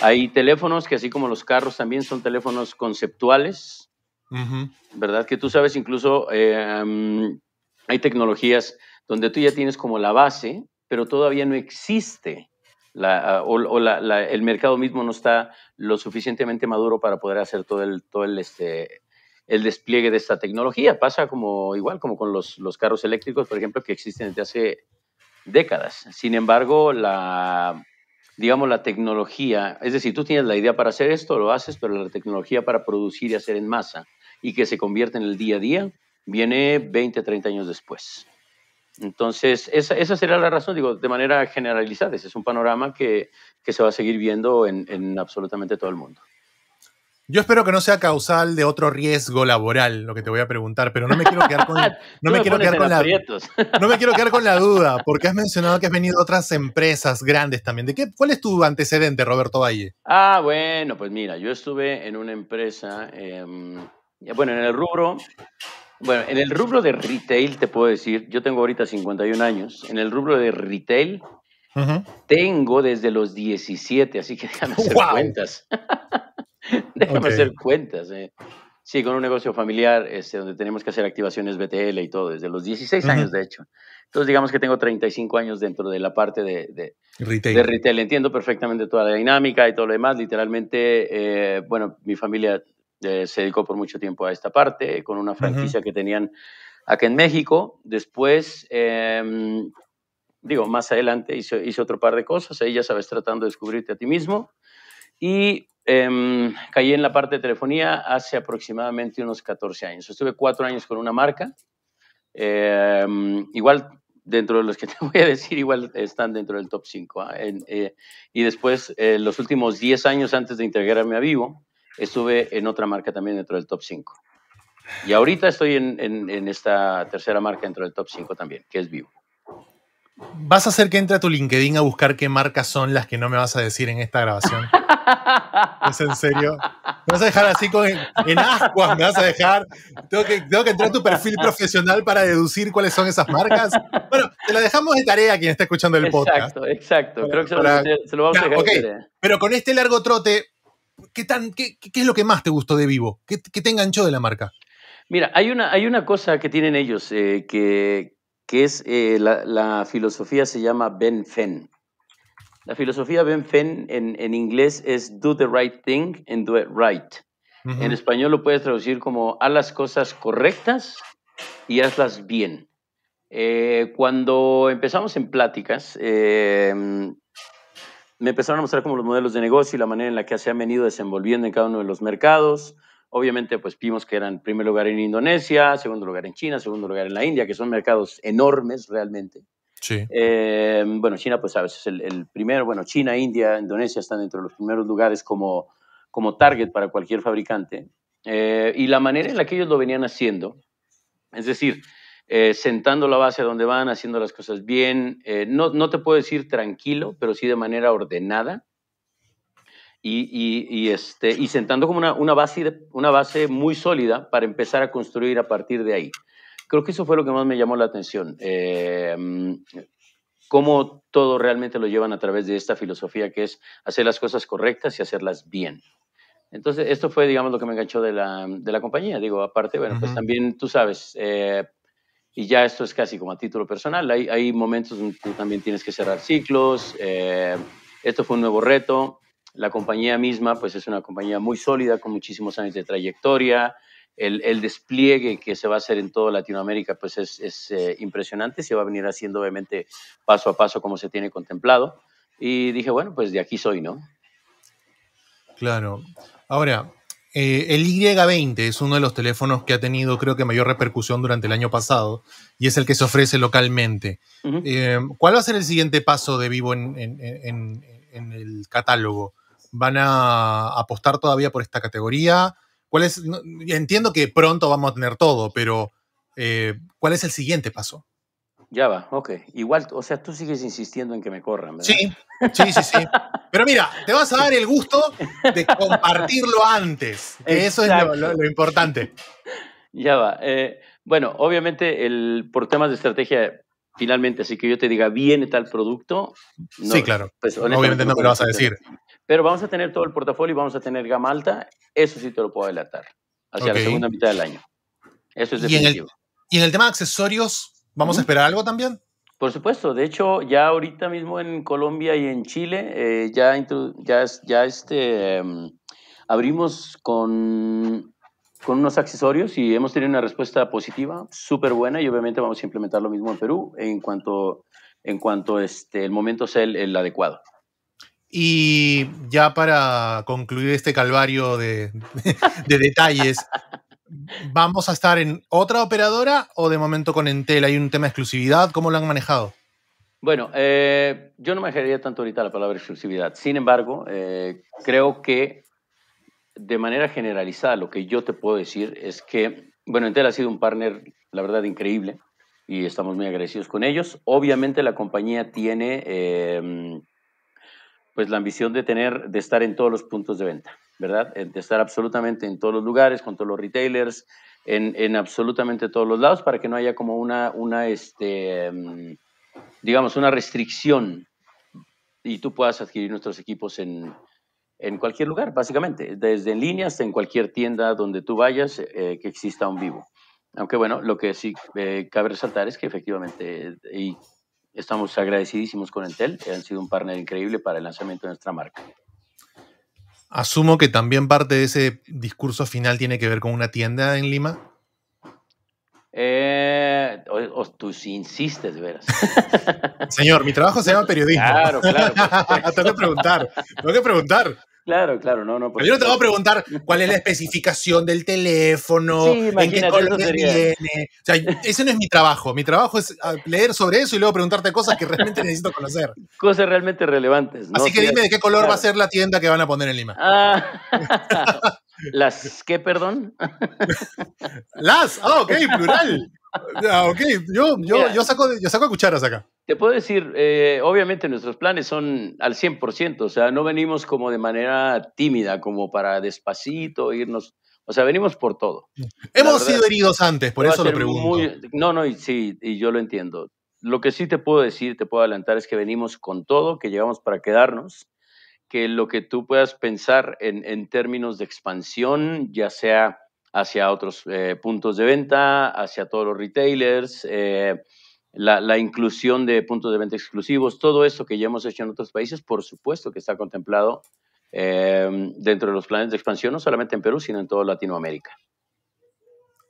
Hay teléfonos que así como los carros también son teléfonos conceptuales, ¿verdad? Que tú sabes incluso em, hay tecnologías donde tú ya tienes como la base, pero todavía no existe o, el mercado mismo no está lo suficientemente maduro para poder hacer todo el, todo este, el despliegue de esta tecnología. Pasa como igual como con los, los carros eléctricos, por ejemplo, que existen desde hace décadas. Sin embargo, la digamos, la tecnología, es decir, tú tienes la idea para hacer esto, lo haces, pero la tecnología para producir y hacer en masa y que se convierte en el día a día, viene 20, 30 años después. Entonces, esa, esa será la razón, digo, de manera generalizada, ese es un panorama que, se va a seguir viendo en absolutamente todo el mundo. Yo espero que no sea causal de otro riesgo laboral lo que te voy a preguntar, pero no me quiero quedar con, no me quiero quedar con la duda, porque has mencionado que has venido otras empresas grandes también. ¿De qué cuál es tu antecedente, Roberto Valle? Ah, bueno, pues mira, yo estuve en una empresa em, bueno, en el rubro bueno, en el rubro de retail te puedo decir, yo tengo ahorita 51 años, en el rubro de retail Tengo desde los 17, así que déjame hacer cuentas. Déjame hacer cuentas. Eh. Sí, con un negocio familiar este, donde tenemos que hacer activaciones BTL y todo, desde los 16 años, de hecho. Entonces, digamos que tengo 35 años dentro de la parte de, retail. Entiendo perfectamente toda la dinámica y todo lo demás. Literalmente, eh, bueno, mi familia eh, se dedicó por mucho tiempo a esta parte, con una franquicia que tenían acá en México. Después, em, digo, más adelante hice, hice, otro par de cosas. Ahí ya sabes, tratando de descubrirte a ti mismo. Y eh, caí en la parte de telefonía hace aproximadamente unos 14 años. Estuve cuatro años con una marca. Em, igual, dentro de los que te voy a decir, igual están dentro del top 5. Ah, eh, y después, eh, los últimos 10 años antes de integrarme a Vivo, estuve en otra marca también dentro del top 5. Y ahorita estoy en, en esta tercera marca dentro del top 5 también, que es Vivo. ¿Vas a hacer que entre a tu LinkedIn a buscar qué marcas son las que no me vas a decir en esta grabación? ¿Es en serio? ¿Me vas a dejar así con, en, ascuas? ¿Me vas a dejar? ¿Tengo que, ¿Tengo que entrar a tu perfil profesional para deducir cuáles son esas marcas? Bueno, te lo dejamos de tarea a quien está escuchando el podcast. Exacto, exacto. Creo que se, lo, vamos a dejar Pero con este largo trote, ¿qué, tan, es lo que más te gustó de Vivo? ¿Qué, te enganchó de la marca? Mira, hay una, hay una cosa que tienen ellos eh, que, que es, eh, la, filosofía se llama Ben Fen. La filosofía Ben Fen en, inglés es do the right thing and do it right. En español lo puedes traducir como haz las cosas correctas y hazlas bien. Eh, cuando empezamos en pláticas, em, me empezaron a mostrar como los modelos de negocio y la manera en la que se han venido desenvolviendo en cada uno de los mercados, Obviamente, pues vimos que eran primer lugar en Indonesia, segundo lugar en China, segundo lugar en la India, que son mercados enormes realmente. Sí. Eh, bueno, China, pues a veces el, el, primero, bueno, China, India, Indonesia están entre los primeros lugares como, como target para cualquier fabricante. Eh, y la manera en la que ellos lo venían haciendo, es decir, eh, sentando la base donde van, haciendo las cosas bien, no, no te puedo decir tranquilo, pero sí de manera ordenada y, este, y sentando como una, una, base, una base muy sólida para empezar a construir a partir de ahí. Creo que eso fue lo que más me llamó la atención. Eh, cómo todo realmente lo llevan a través de esta filosofía que es hacer las cosas correctas y hacerlas bien. Entonces, esto fue, digamos, lo que me enganchó de la, de la compañía. Digo, aparte, bueno, pues también tú sabes, eh, y ya esto es casi como a título personal, hay, hay momentos donde tú también tienes que cerrar ciclos, eh, esto fue un nuevo reto, la compañía misma, pues es una compañía muy sólida, con muchísimos años de trayectoria. El, despliegue que se va a hacer en toda Latinoamérica, pues es, eh, impresionante. Se va a venir haciendo, obviamente, paso a paso como se tiene contemplado. Y dije, bueno, pues de aquí soy, ¿no? Claro. Ahora, eh, el Y20 es uno de los teléfonos que ha tenido, creo que, mayor repercusión durante el año pasado y es el que se ofrece localmente. Eh, ¿Cuál va a ser el siguiente paso de Vivo en el catálogo? ¿Van a apostar todavía por esta categoría? ¿Cuál es, entiendo que pronto vamos a tener todo, pero eh, ¿cuál es el siguiente paso? Ya va, ok. Igual, o sea, tú sigues insistiendo en que me corran, ¿verdad? Sí, sí, sí, Pero mira, te vas a dar el gusto de compartirlo antes, eso es lo, importante. Ya va. Eh, bueno, obviamente, el, por temas de estrategia, finalmente, así que yo te diga, viene tal producto. sí, claro. Pues, obviamente no me lo vas a decir. Pero vamos a tener todo el portafolio y vamos a tener gama alta, eso sí te lo puedo adelantar. hacia la segunda mitad del año. Eso es definitivo. ¿Y en el, tema de accesorios, vamos a esperar algo también? Por supuesto, de hecho ya ahorita mismo en Colombia y en Chile eh, ya, ya, este, em, abrimos con, con unos accesorios y hemos tenido una respuesta positiva, súper buena y obviamente vamos a implementar lo mismo en Perú en cuanto, en cuanto este, el momento sea el adecuado. Y ya para concluir este calvario de, detalles, ¿vamos a estar en otra operadora o de momento con Entel? ¿Hay un tema de exclusividad? ¿Cómo lo han manejado? Bueno, eh, yo no me tanto ahorita la palabra exclusividad. Sin embargo, eh, creo que de manera generalizada lo que yo te puedo decir es que, bueno, Entel ha sido un partner, la verdad, increíble y estamos muy agradecidos con ellos. Obviamente la compañía tiene... Eh, pues la ambición de tener, de estar en todos los puntos de venta, ¿verdad? De estar absolutamente en todos los lugares, con todos los retailers, en, en absolutamente todos los lados, para que no haya como una, una este, mm, digamos, una restricción y tú puedas adquirir nuestros equipos en, en cualquier lugar, básicamente, desde en línea hasta en cualquier tienda donde tú vayas eh, que exista un vivo. Aunque bueno, lo que sí eh, cabe resaltar es que efectivamente, y Estamos agradecidísimos con Entel, han sido un partner increíble para el lanzamiento de nuestra marca. Asumo que también parte de ese discurso final tiene que ver con una tienda en Lima. Eh, o, tú insistes, veras. Señor, mi trabajo se llama periodismo. Claro, claro. tengo que preguntar, tengo que preguntar. Claro, claro, no, no. Pero Yo no te voy a preguntar cuál es la especificación del teléfono, en qué color viene. O sea, ese no es mi trabajo. Mi trabajo es ah, leer sobre eso y luego preguntarte cosas que realmente necesito conocer. Cosas realmente relevantes. Así que dime de qué color va a ser la tienda que van a poner en Lima. Ah, las, ¿qué, perdón? las, ah, ok, plural. Ah, ok, yo, yo, yo, saco, yo saco cucharas acá. Te puedo decir, eh, obviamente nuestros planes son al 100%, o sea, no venimos como de manera tímida, como para despacito irnos, o sea, venimos por todo. Hemos sido heridos antes, por eso lo pregunto. no, no, y sí, y yo lo entiendo. Lo que sí te puedo decir, te puedo adelantar, es que venimos con todo, que llegamos para quedarnos, que lo que tú puedas pensar en, en términos de expansión, ya sea hacia otros eh, puntos de venta, hacia todos los retailers, eh, la, inclusión de puntos de venta exclusivos, todo eso que ya hemos hecho en otros países, por supuesto que está contemplado em, dentro de los planes de expansión, no solamente en Perú, sino en toda Latinoamérica.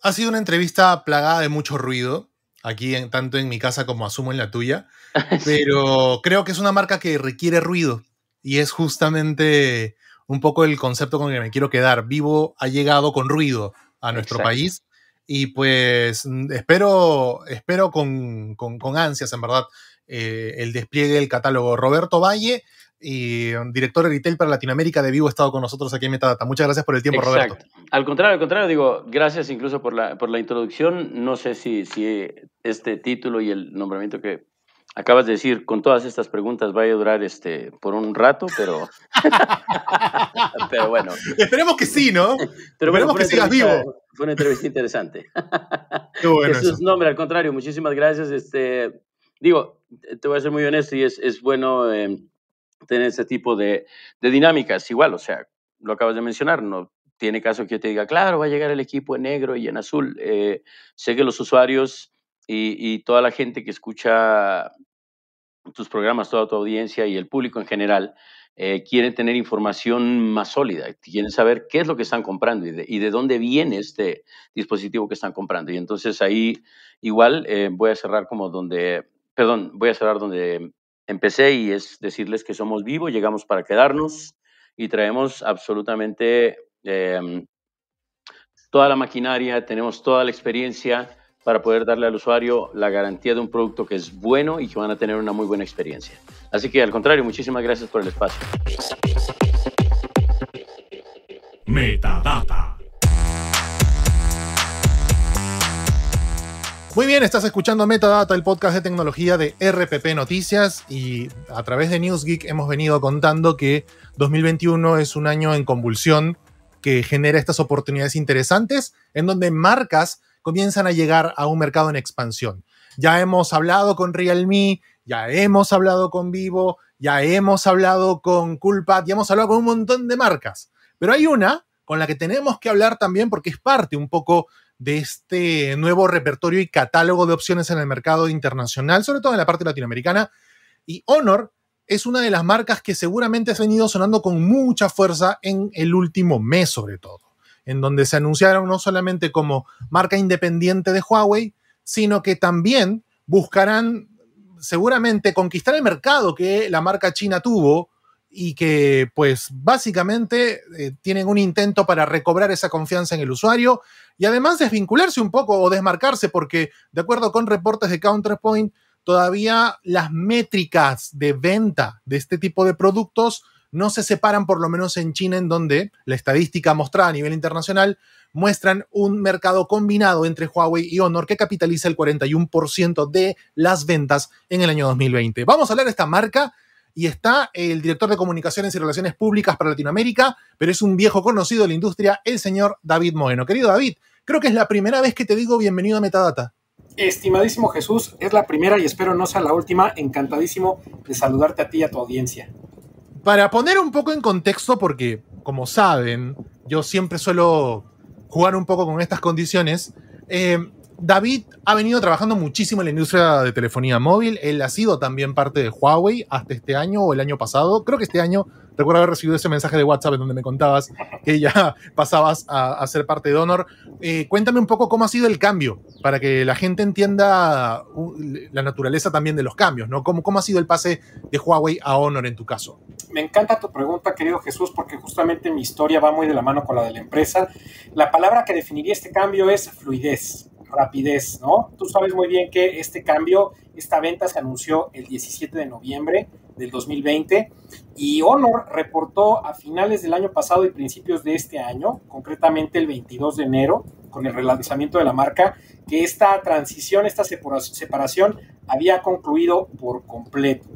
Ha sido una entrevista plagada de mucho ruido, aquí tanto en mi casa como asumo en la tuya, pero creo que es una marca que requiere ruido y es justamente un poco el concepto con el que me quiero quedar. Vivo ha llegado con ruido a nuestro país y pues mm, espero, espero con, ansias, en verdad, eh, el despliegue del catálogo. Roberto Valle, y mm, director de retail para Latinoamérica de Vivo, ha estado con nosotros aquí en Metadata. Muchas gracias por el tiempo, Exacto. Roberto. Al contrario, al contrario, digo, gracias incluso por la, por la introducción. No sé si, si este título y el nombramiento que Acabas de decir, con todas estas preguntas vaya a durar este por un rato, pero. pero bueno. Esperemos que sí, ¿no? Esperemos que sigas vivo. Fue una entrevista interesante. Qué No, mira al contrario, muchísimas gracias. Este, digo, te voy a ser muy honesto y es, bueno eh, tener ese tipo de, de dinámicas. Igual, o sea, lo acabas de mencionar, no tiene caso que yo te diga, claro, va a llegar el equipo en negro y en azul. Eh, sé que los usuarios y, toda la gente que escucha tus programas, toda tu audiencia y el público en general, eh, quieren tener información más sólida, quieren saber qué es lo que están comprando y de, dónde viene este dispositivo que están comprando. Y entonces ahí igual eh, voy a cerrar como donde, perdón, voy a cerrar donde empecé y es decirles que somos vivos, llegamos para quedarnos y traemos absolutamente em, toda la maquinaria, tenemos toda la experiencia para poder darle al usuario la garantía de un producto que es bueno y que van a tener una muy buena experiencia. Así que al contrario, muchísimas gracias por el espacio. Metadata. Muy bien, estás escuchando Metadata, el podcast de tecnología de RPP Noticias y a través de NewsGeek hemos venido contando que 2021 es un año en convulsión que genera estas oportunidades interesantes en donde marcas comienzan a llegar a un mercado en expansión. Ya hemos hablado con Realme, ya hemos hablado con Vivo, ya hemos hablado con Coolpad, ya hemos hablado con un montón de marcas. Pero hay una con la que tenemos que hablar también porque es parte un poco de este nuevo repertorio y catálogo de opciones en el mercado internacional, sobre todo en la parte latinoamericana. Y Honor es una de las marcas que seguramente ha venido sonando con mucha fuerza en el último mes, sobre todo en donde se anunciaron no solamente como marca independiente de Huawei, sino que también buscarán seguramente conquistar el mercado que la marca china tuvo y que pues básicamente eh, tienen un intento para recobrar esa confianza en el usuario y además desvincularse un poco o desmarcarse porque de acuerdo con reportes de Counterpoint, todavía las métricas de venta de este tipo de productos no se separan, por lo menos en China, en donde la estadística mostrada a nivel internacional muestran un mercado combinado entre Huawei y Honor que capitaliza el 41% de las ventas en el año 2020. Vamos a hablar de esta marca y está el director de comunicaciones y relaciones públicas para Latinoamérica, pero es un viejo conocido de la industria, el señor David Moreno. Querido David, creo que es la primera vez que te digo bienvenido a Metadata. Estimadísimo Jesús, es la primera y espero no sea la última. Encantadísimo de saludarte a ti y a tu audiencia. Para poner un poco en contexto, porque como saben, yo siempre suelo jugar un poco con estas condiciones, eh, David ha venido trabajando muchísimo en la industria de telefonía móvil. Él ha sido también parte de Huawei hasta este año o el año pasado. Creo que este año recuerdo haber recibido ese mensaje de WhatsApp en donde me contabas que ya pasabas a, ser parte de Honor. Eh, cuéntame un poco cómo ha sido el cambio, para que la gente entienda uh, la naturaleza también de los cambios, ¿no? ¿Cómo, cómo ha sido el pase de Huawei a Honor en tu caso? Me encanta tu pregunta, querido Jesús, porque justamente mi historia va muy de la mano con la de la empresa. La palabra que definiría este cambio es fluidez rapidez, ¿no? Tú sabes muy bien que este cambio, esta venta se anunció el 17 de noviembre del 2020 y Honor reportó a finales del año pasado y principios de este año, concretamente el 22 de enero, con el relanzamiento de la marca, que esta transición, esta separación había concluido por completo.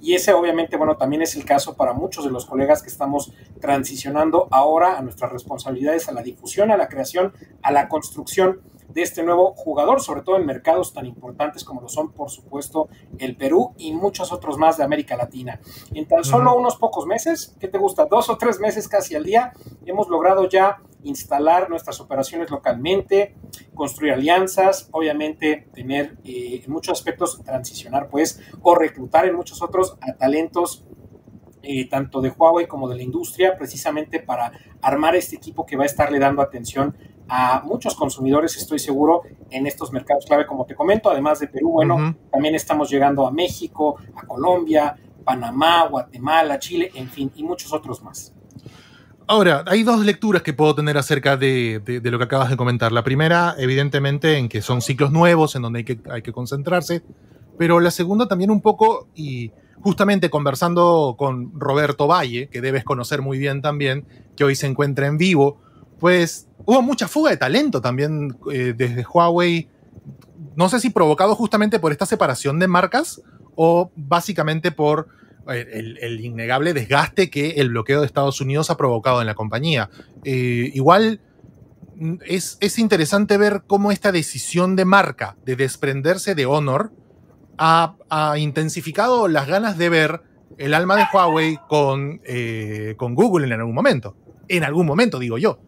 Y ese obviamente, bueno, también es el caso para muchos de los colegas que estamos transicionando ahora a nuestras responsabilidades, a la difusión, a la creación, a la construcción de este nuevo jugador, sobre todo en mercados tan importantes como lo son, por supuesto, el Perú y muchos otros más de América Latina. En tan solo unos pocos meses, ¿qué te gusta? Dos o tres meses casi al día, hemos logrado ya instalar nuestras operaciones localmente, construir alianzas, obviamente tener eh, en muchos aspectos transicionar pues o reclutar en muchos otros a talentos eh, tanto de Huawei como de la industria precisamente para armar este equipo que va a estarle dando atención a muchos consumidores, estoy seguro, en estos mercados clave, como te comento, además de Perú, bueno, también estamos llegando a México, a Colombia, Panamá, Guatemala, Chile, en fin, y muchos otros más. Ahora, hay dos lecturas que puedo tener acerca de, de, lo que acabas de comentar. La primera, evidentemente, en que son ciclos nuevos, en donde hay que, hay que concentrarse, pero la segunda también un poco, y justamente conversando con Roberto Valle, que debes conocer muy bien también, que hoy se encuentra en vivo, pues Hubo mucha fuga de talento también eh, desde Huawei, no sé si provocado justamente por esta separación de marcas o básicamente por eh, el, innegable desgaste que el bloqueo de Estados Unidos ha provocado en la compañía. Eh, igual mm, es, interesante ver cómo esta decisión de marca de desprenderse de Honor ha, intensificado las ganas de ver el alma de Huawei con, con Google en algún momento. En algún momento, digo yo.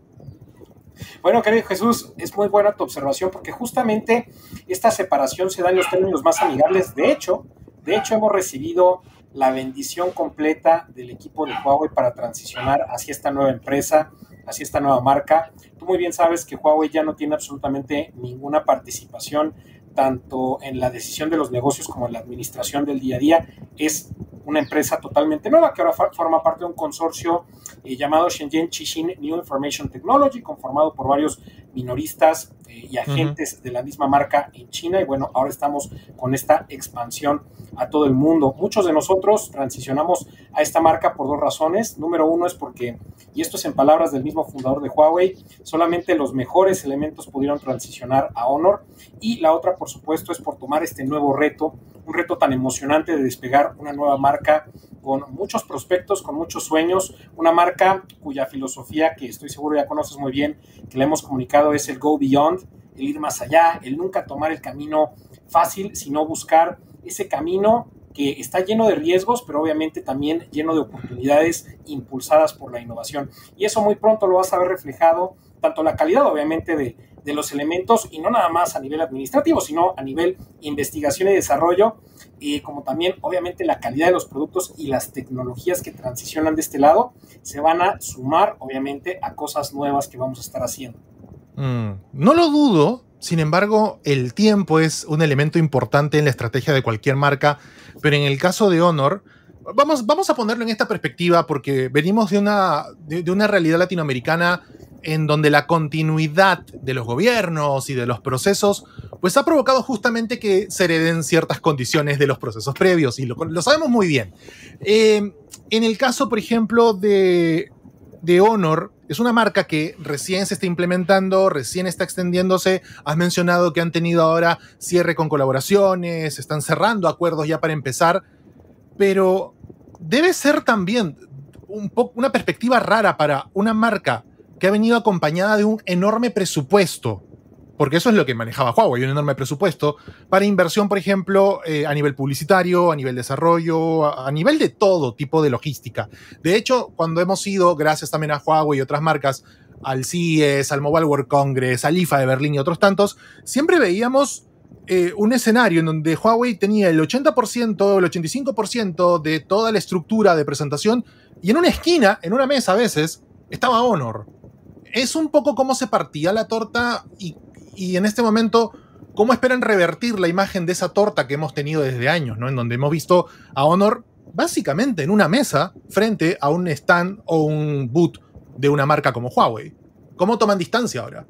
Bueno, querido Jesús, es muy buena tu observación porque justamente esta separación se da en los términos más amigables. De hecho, de hecho hemos recibido la bendición completa del equipo de Huawei para transicionar hacia esta nueva empresa, hacia esta nueva marca. Tú muy bien sabes que Huawei ya no tiene absolutamente ninguna participación tanto en la decisión de los negocios como en la administración del día a día. Es una empresa totalmente nueva que ahora forma parte de un consorcio eh, llamado Shenzhen Chishin New Information Technology, conformado por varios minoristas y agentes de la misma marca en China. Y bueno, ahora estamos con esta expansión a todo el mundo. Muchos de nosotros transicionamos a esta marca por dos razones. Número uno es porque, y esto es en palabras del mismo fundador de Huawei, solamente los mejores elementos pudieron transicionar a Honor. Y la otra, por supuesto, es por tomar este nuevo reto un reto tan emocionante de despegar una nueva marca con muchos prospectos, con muchos sueños, una marca cuya filosofía, que estoy seguro ya conoces muy bien, que le hemos comunicado es el Go Beyond, el ir más allá, el nunca tomar el camino fácil, sino buscar ese camino que está lleno de riesgos, pero obviamente también lleno de oportunidades impulsadas por la innovación. Y eso muy pronto lo vas a ver reflejado, tanto la calidad obviamente de, de los elementos y no nada más a nivel administrativo, sino a nivel investigación y desarrollo, y como también obviamente la calidad de los productos y las tecnologías que transicionan de este lado, se van a sumar obviamente a cosas nuevas que vamos a estar haciendo. Mm, no lo dudo, sin embargo, el tiempo es un elemento importante en la estrategia de cualquier marca, pero en el caso de Honor, vamos, vamos a ponerlo en esta perspectiva porque venimos de una, de una realidad latinoamericana en donde la continuidad de los gobiernos y de los procesos, pues ha provocado justamente que se hereden ciertas condiciones de los procesos previos, y lo, sabemos muy bien. Em, en el caso, por ejemplo, de, Honor, es una marca que recién se está implementando, recién está extendiéndose. Has mencionado que han tenido ahora cierre con colaboraciones, están cerrando acuerdos ya para empezar, pero debe ser también un una perspectiva rara para una marca que ha venido acompañada de un enorme presupuesto, porque eso es lo que manejaba Huawei, un enorme presupuesto, para inversión, por ejemplo, eh, a nivel publicitario, a nivel desarrollo, a, nivel de todo tipo de logística. De hecho, cuando hemos ido, gracias también a Huawei y otras marcas, al CIES, al Mobile World Congress, al IFA de Berlín y otros tantos, siempre veíamos eh, un escenario en donde Huawei tenía el 80%, el 85% de toda la estructura de presentación y en una esquina, en una mesa a veces, estaba Honor es un poco cómo se partía la torta y, en este momento cómo esperan revertir la imagen de esa torta que hemos tenido desde años, ¿no? En donde hemos visto a Honor básicamente en una mesa frente a un stand o un boot de una marca como Huawei. ¿Cómo toman distancia ahora?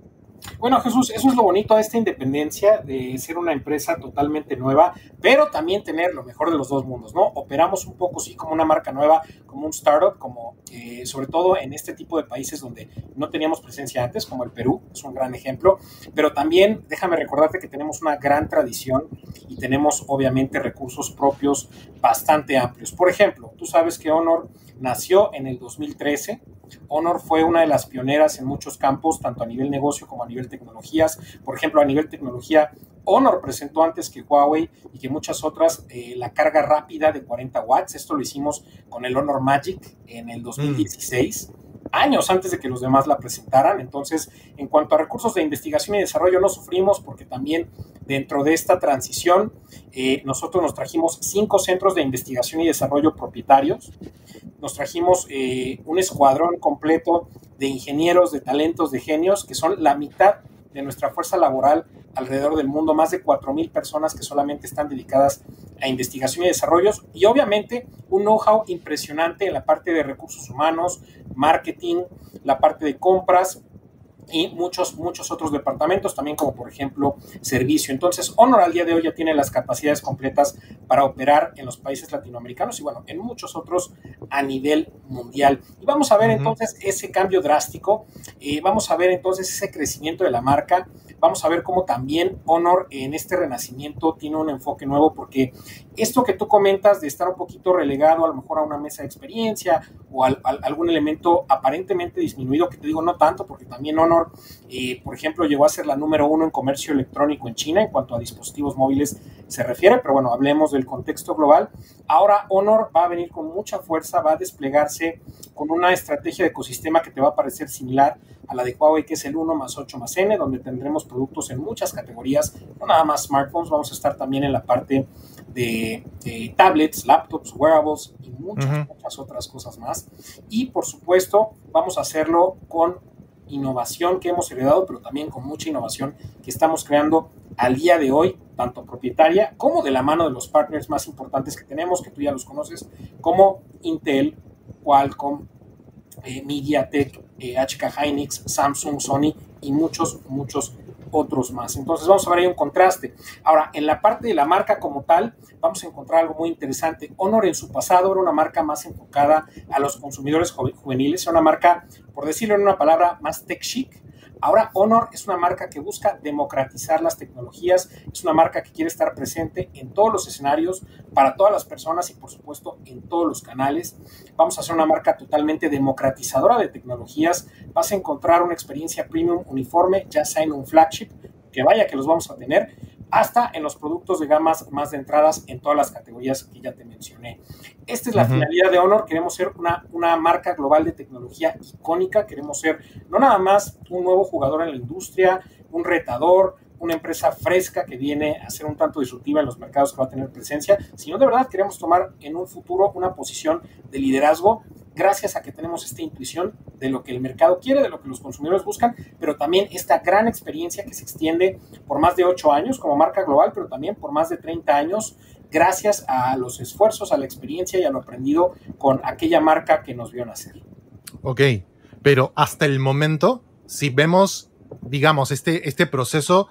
Bueno, Jesús, eso es lo bonito de esta independencia, de ser una empresa totalmente nueva, pero también tener lo mejor de los dos mundos, ¿no? Operamos un poco, sí, como una marca nueva, como un startup, como eh, sobre todo en este tipo de países donde no teníamos presencia antes, como el Perú, es un gran ejemplo, pero también déjame recordarte que tenemos una gran tradición y tenemos obviamente recursos propios bastante amplios. Por ejemplo, tú sabes que Honor nació en el 2013. Honor fue una de las pioneras en muchos campos, tanto a nivel negocio como a nivel tecnologías. Por ejemplo, a nivel tecnología, Honor presentó antes que Huawei y que muchas otras eh, la carga rápida de 40 watts. Esto lo hicimos con el Honor Magic en el 2016 años antes de que los demás la presentaran. Entonces, en cuanto a recursos de investigación y desarrollo, no sufrimos porque también dentro de esta transición eh, nosotros nos trajimos cinco centros de investigación y desarrollo propietarios, nos trajimos eh, un escuadrón completo de ingenieros, de talentos, de genios, que son la mitad de nuestra fuerza laboral alrededor del mundo, más de 4.000 personas que solamente están dedicadas a investigación y desarrollos y obviamente un know-how impresionante en la parte de recursos humanos, marketing, la parte de compras, y muchos, muchos otros departamentos, también como por ejemplo servicio. Entonces, Honor al día de hoy ya tiene las capacidades completas para operar en los países latinoamericanos y bueno, en muchos otros a nivel mundial. Y vamos a ver entonces ese cambio drástico, eh, vamos a ver entonces ese crecimiento de la marca, vamos a ver cómo también Honor en este renacimiento tiene un enfoque nuevo porque esto que tú comentas de estar un poquito relegado a lo mejor a una mesa de experiencia o a, algún elemento aparentemente disminuido, que te digo no tanto porque también Honor por ejemplo, llegó a ser la número uno en comercio electrónico en China en cuanto a dispositivos móviles se refiere, pero bueno, hablemos del contexto global. Ahora Honor va a venir con mucha fuerza, va a desplegarse con una estrategia de ecosistema que te va a parecer similar a la de Huawei, que es el 1 más 8 más N, donde tendremos productos en muchas categorías, no nada más smartphones, vamos a estar también en la parte de, tablets, laptops, wearables y muchas, muchas otras cosas más. Y por supuesto, vamos a hacerlo con innovación que hemos heredado, pero también con mucha innovación que estamos creando al día de hoy, tanto propietaria como de la mano de los partners más importantes que tenemos, que tú ya los conoces, como Intel, Qualcomm, eh, MediaTek, HK eh, Hynix, Samsung, Sony y muchos, muchos otros más. Entonces vamos a ver ahí un contraste. Ahora, en la parte de la marca como tal, vamos a encontrar algo muy interesante. Honor en su pasado era una marca más enfocada a los consumidores juveniles, era una marca, por decirlo en una palabra, más tech chic Ahora Honor es una marca que busca democratizar las tecnologías, es una marca que quiere estar presente en todos los escenarios, para todas las personas y por supuesto en todos los canales. Vamos a ser una marca totalmente democratizadora de tecnologías. Vas a encontrar una experiencia premium uniforme, ya sea en un flagship, que vaya que los vamos a tener hasta en los productos de gamas más de entradas en todas las categorías que ya te mencioné. Esta es la finalidad de Honor, queremos ser una, una marca global de tecnología icónica, queremos ser no nada más un nuevo jugador en la industria, un retador, una empresa fresca que viene a ser un tanto disruptiva en los mercados que va a tener presencia, sino de verdad queremos tomar en un futuro una posición de liderazgo gracias a que tenemos esta intuición de lo que el mercado quiere, de lo que los consumidores buscan, pero también esta gran experiencia que se extiende por más de ocho años como marca global, pero también por más de 30 años, gracias a los esfuerzos, a la experiencia y a lo aprendido con aquella marca que nos vio nacer. Ok, pero hasta el momento, si vemos, digamos, este, este proceso,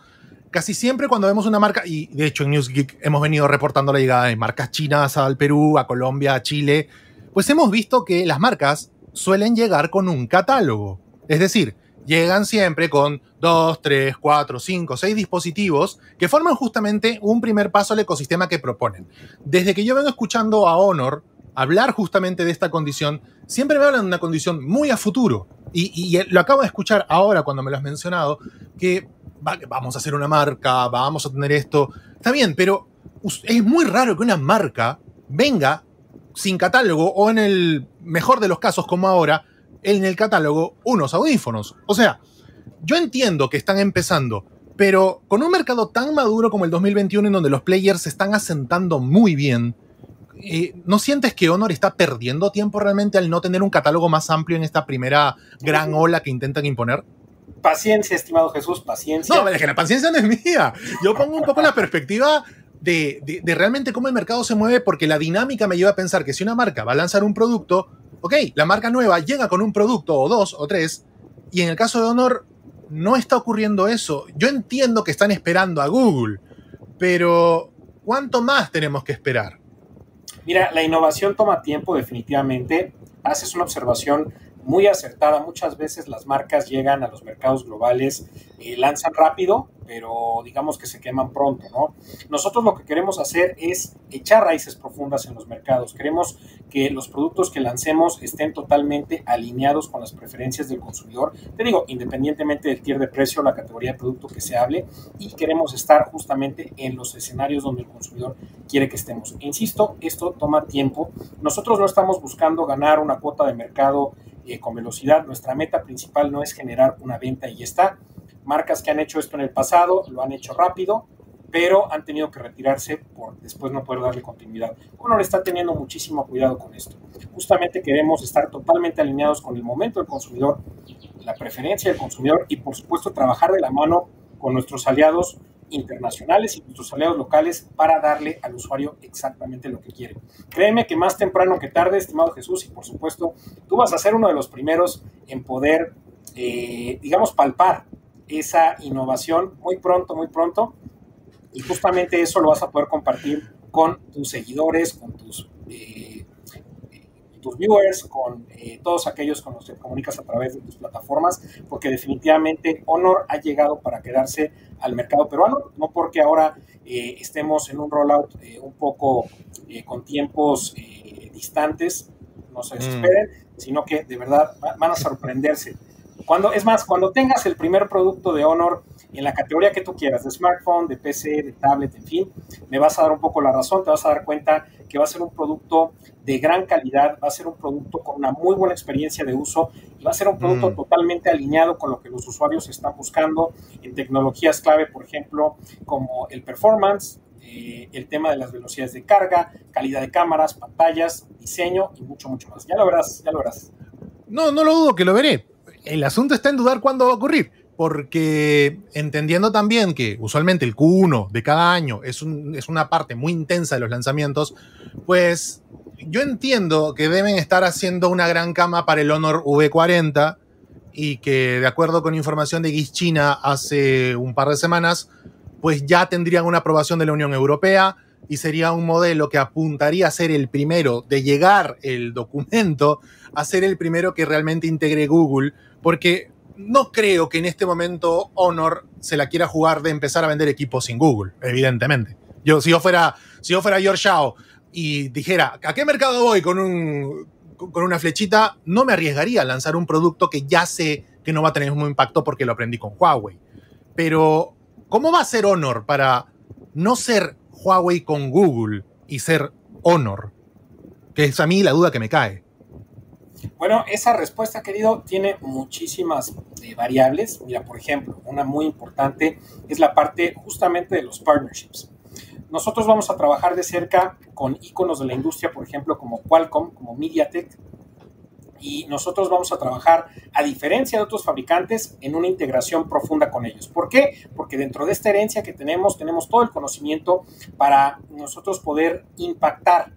casi siempre cuando vemos una marca, y de hecho en Geek hemos venido reportando la llegada de marcas chinas al Perú, a Colombia, a Chile, pues hemos visto que las marcas suelen llegar con un catálogo. Es decir, llegan siempre con 2, 3, 4, 5, 6 dispositivos que forman justamente un primer paso al ecosistema que proponen. Desde que yo vengo escuchando a Honor hablar justamente de esta condición, siempre me hablan de una condición muy a futuro. Y, lo acabo de escuchar ahora cuando me lo has mencionado, que vamos a hacer una marca, vamos a tener esto. Está bien, pero es muy raro que una marca venga sin catálogo o en el mejor de los casos como ahora, en el catálogo unos audífonos. O sea, yo entiendo que están empezando, pero con un mercado tan maduro como el 2021 en donde los players se están asentando muy bien, eh, ¿no sientes que Honor está perdiendo tiempo realmente al no tener un catálogo más amplio en esta primera gran ola que intentan imponer? Paciencia, estimado Jesús, paciencia. No, es que la paciencia no es mía. Yo pongo un poco la perspectiva de, realmente cómo el mercado se mueve, porque la dinámica me lleva a pensar que si una marca va a lanzar un producto, ok, la marca nueva llega con un producto o dos o tres, y en el caso de Honor no está ocurriendo eso. Yo entiendo que están esperando a Google, pero ¿cuánto más tenemos que esperar? Mira, la innovación toma tiempo definitivamente. Haces una observación muy acertada. Muchas veces las marcas llegan a los mercados globales lanzan rápido, pero digamos que se queman pronto, ¿no? Nosotros lo que queremos hacer es echar raíces profundas en los mercados. Queremos que los productos que lancemos estén totalmente alineados con las preferencias del consumidor. Te digo, independientemente del tier de precio, la categoría de producto que se hable, y queremos estar justamente en los escenarios donde el consumidor quiere que estemos. insisto, esto toma tiempo. Nosotros no estamos buscando ganar una cuota de mercado eh, con velocidad. Nuestra meta principal no es generar una venta y ya está. Marcas que han hecho esto en el pasado lo han hecho rápido, pero han tenido que retirarse por después no poder darle continuidad. Uno le está teniendo muchísimo cuidado con esto. Justamente queremos estar totalmente alineados con el momento del consumidor, la preferencia del consumidor y por supuesto trabajar de la mano con nuestros aliados internacionales y tus aliados locales para darle al usuario exactamente lo que quiere. Créeme que más temprano que tarde, estimado Jesús, y por supuesto, tú vas a ser uno de los primeros en poder, eh, digamos, palpar esa innovación muy pronto, muy pronto, y justamente eso lo vas a poder compartir con tus seguidores, con tus eh, tus viewers, con eh, todos aquellos con los que comunicas a través de tus plataformas, porque definitivamente Honor ha llegado para quedarse al mercado peruano, no porque ahora eh, estemos en un rollout eh, un poco con tiempos distantes, no se desesperen, mm. sino que de verdad van a sorprenderse cuando, es más, cuando tengas el primer producto de Honor en la categoría que tú quieras, de smartphone, de PC, de tablet, en fin, me vas a dar un poco la razón, te vas a dar cuenta que va a ser un producto de gran calidad, va a ser un producto con una muy buena experiencia de uso va a ser un producto mm. totalmente alineado con lo que los usuarios están buscando en tecnologías clave, por ejemplo, como el performance, eh, el tema de las velocidades de carga, calidad de cámaras, pantallas, diseño y mucho, mucho más. Ya lo verás, ya lo verás. No, no lo dudo que lo veré el asunto está en dudar cuándo va a ocurrir, porque entendiendo también que usualmente el Q1 de cada año es, una parte muy intensa de los lanzamientos, pues yo entiendo que deben estar haciendo una gran cama para el Honor V40 y que de acuerdo con información de GizChina China hace un par de semanas, pues ya tendrían una aprobación de la Unión Europea y sería un modelo que apuntaría a ser el primero de llegar el documento, a ser el primero que realmente integre Google porque no creo que en este momento Honor se la quiera jugar de empezar a vender equipos sin Google, evidentemente. Yo, si yo fuera, si yo fuera George Shao y dijera, ¿a qué mercado voy con, con una flechita? No me arriesgaría a lanzar un producto que ya sé que no va a tener un impacto porque lo aprendí con Huawei. Pero, ¿cómo va a ser Honor para no ser Huawei con Google y ser Honor? Que es a mí la duda que me cae. Bueno, esa respuesta, querido, tiene muchísimas eh, variables. Mira, por ejemplo, una muy importante es la parte justamente de los partnerships. Nosotros vamos a trabajar de cerca con iconos de la industria, por ejemplo, como Qualcomm, como MediaTek, y nosotros vamos a trabajar, a diferencia de otros fabricantes, en una integración profunda con ellos. ¿Por qué? Porque dentro de esta herencia que tenemos, tenemos todo el conocimiento para nosotros poder impactar,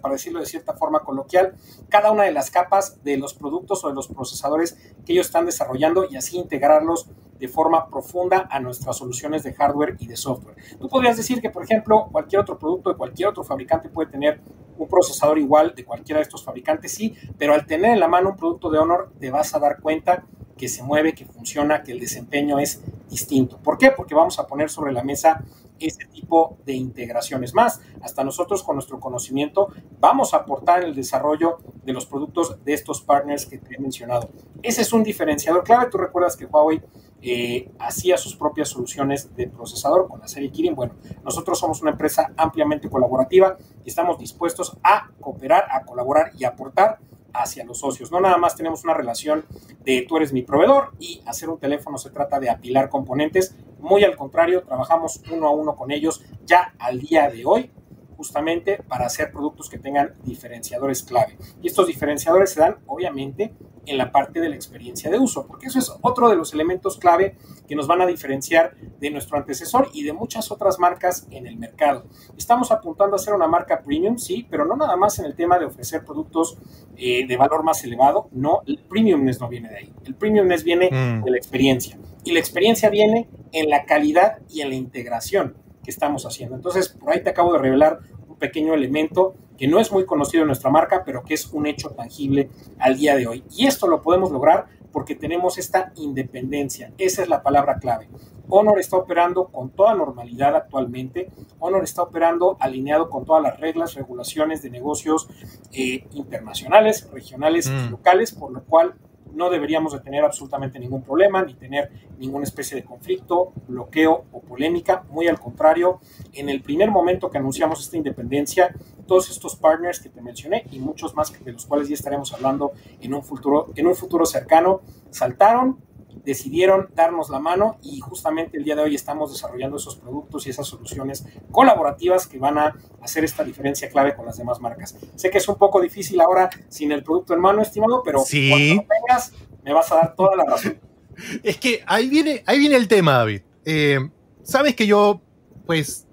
para decirlo de cierta forma coloquial, cada una de las capas de los productos o de los procesadores que ellos están desarrollando y así integrarlos de forma profunda a nuestras soluciones de hardware y de software. Tú podrías decir que, por ejemplo, cualquier otro producto de cualquier otro fabricante puede tener un procesador igual de cualquiera de estos fabricantes, sí, pero al tener en la mano un producto de Honor te vas a dar cuenta que se mueve, que funciona, que el desempeño es distinto. ¿Por qué? Porque vamos a poner sobre la mesa ese tipo de integraciones más. Hasta nosotros con nuestro conocimiento vamos a aportar en el desarrollo de los productos de estos partners que te he mencionado. Ese es un diferenciador clave. Tú recuerdas que Huawei eh, hacía sus propias soluciones de procesador con la serie Kirin. Bueno, nosotros somos una empresa ampliamente colaborativa y estamos dispuestos a cooperar, a colaborar y aportar hacia los socios. No nada más tenemos una relación de tú eres mi proveedor y hacer un teléfono se trata de apilar componentes. Muy al contrario, trabajamos uno a uno con ellos ya al día de hoy justamente para hacer productos que tengan diferenciadores clave. Y estos diferenciadores se dan obviamente en la parte de la experiencia de uso, porque eso es otro de los elementos clave que nos van a diferenciar de nuestro antecesor y de muchas otras marcas en el mercado. Estamos apuntando a ser una marca premium, sí, pero no nada más en el tema de ofrecer productos eh, de valor más elevado, no, el premium no viene de ahí, el premium viene mm. de la experiencia y la experiencia viene en la calidad y en la integración que estamos haciendo. Entonces, por ahí te acabo de revelar un pequeño elemento que no es muy conocido en nuestra marca, pero que es un hecho tangible al día de hoy. Y esto lo podemos lograr porque tenemos esta independencia. Esa es la palabra clave. Honor está operando con toda normalidad actualmente. Honor está operando alineado con todas las reglas, regulaciones de negocios eh, internacionales, regionales y mm. locales, por lo cual no deberíamos de tener absolutamente ningún problema ni tener ninguna especie de conflicto, bloqueo o polémica. Muy al contrario, en el primer momento que anunciamos esta independencia, todos estos partners que te mencioné y muchos más de los cuales ya estaremos hablando en un futuro, en un futuro cercano, saltaron, decidieron darnos la mano y justamente el día de hoy estamos desarrollando esos productos y esas soluciones colaborativas que van a hacer esta diferencia clave con las demás marcas. Sé que es un poco difícil ahora sin el producto en mano, estimado, pero cuando lo tengas me vas a dar toda la razón. Es que ahí viene, ahí viene el tema, David. Eh, sabes que yo, pues,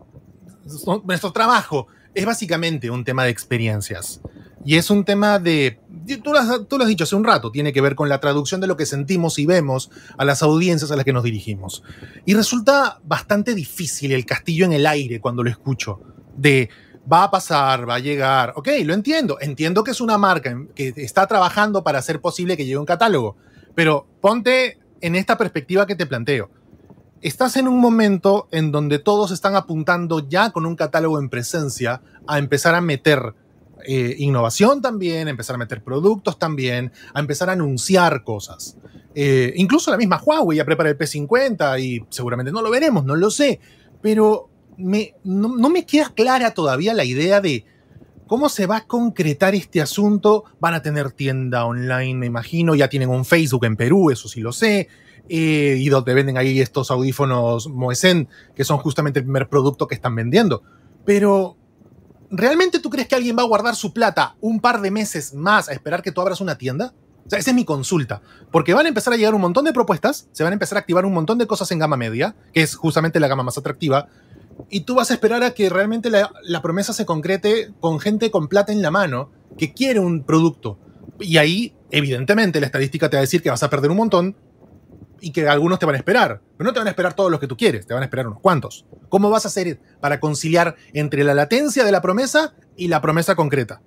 nuestro trabajo es básicamente un tema de experiencias. Y es un tema de, tú lo, has, dicho hace un rato, tiene que ver con la traducción de lo que sentimos y vemos a las audiencias a las que nos dirigimos. Y resulta bastante difícil el castillo en el aire cuando lo escucho, de va a pasar, va a llegar, ok, lo entiendo, entiendo que es una marca que está trabajando para hacer posible que llegue un catálogo, pero ponte en esta perspectiva que te planteo estás en un momento en donde todos están apuntando ya con un catálogo en presencia a empezar a meter eh, innovación también, a empezar a meter productos también, a empezar a anunciar cosas. Eh, incluso la misma Huawei ya prepara el P50 y seguramente no lo veremos, no lo sé, pero no, no me queda clara todavía la idea de, ¿Cómo se va a concretar este asunto? Van a tener tienda online, me imagino, ya tienen un Facebook en Perú, eso sí lo sé, eh, y donde venden ahí estos audífonos Moesen, que son justamente el primer producto que están vendiendo. Pero, ¿realmente tú crees que alguien va a guardar su plata un par de meses más a esperar que tú abras una tienda? O sea, esa es mi consulta. Porque van a empezar a llegar un montón de propuestas, se van a empezar a activar un montón de cosas en gama media, que es justamente la gama más atractiva, y tú vas a esperar a que realmente la, la, promesa se concrete con gente con plata en la mano que quiere un producto. Y ahí, evidentemente, la estadística te va a decir que vas a perder un montón y que algunos te van a esperar, pero no te van a esperar todos los que tú quieres, te van a esperar unos cuantos. ¿Cómo vas a hacer para conciliar entre la latencia de la promesa y la promesa concreta?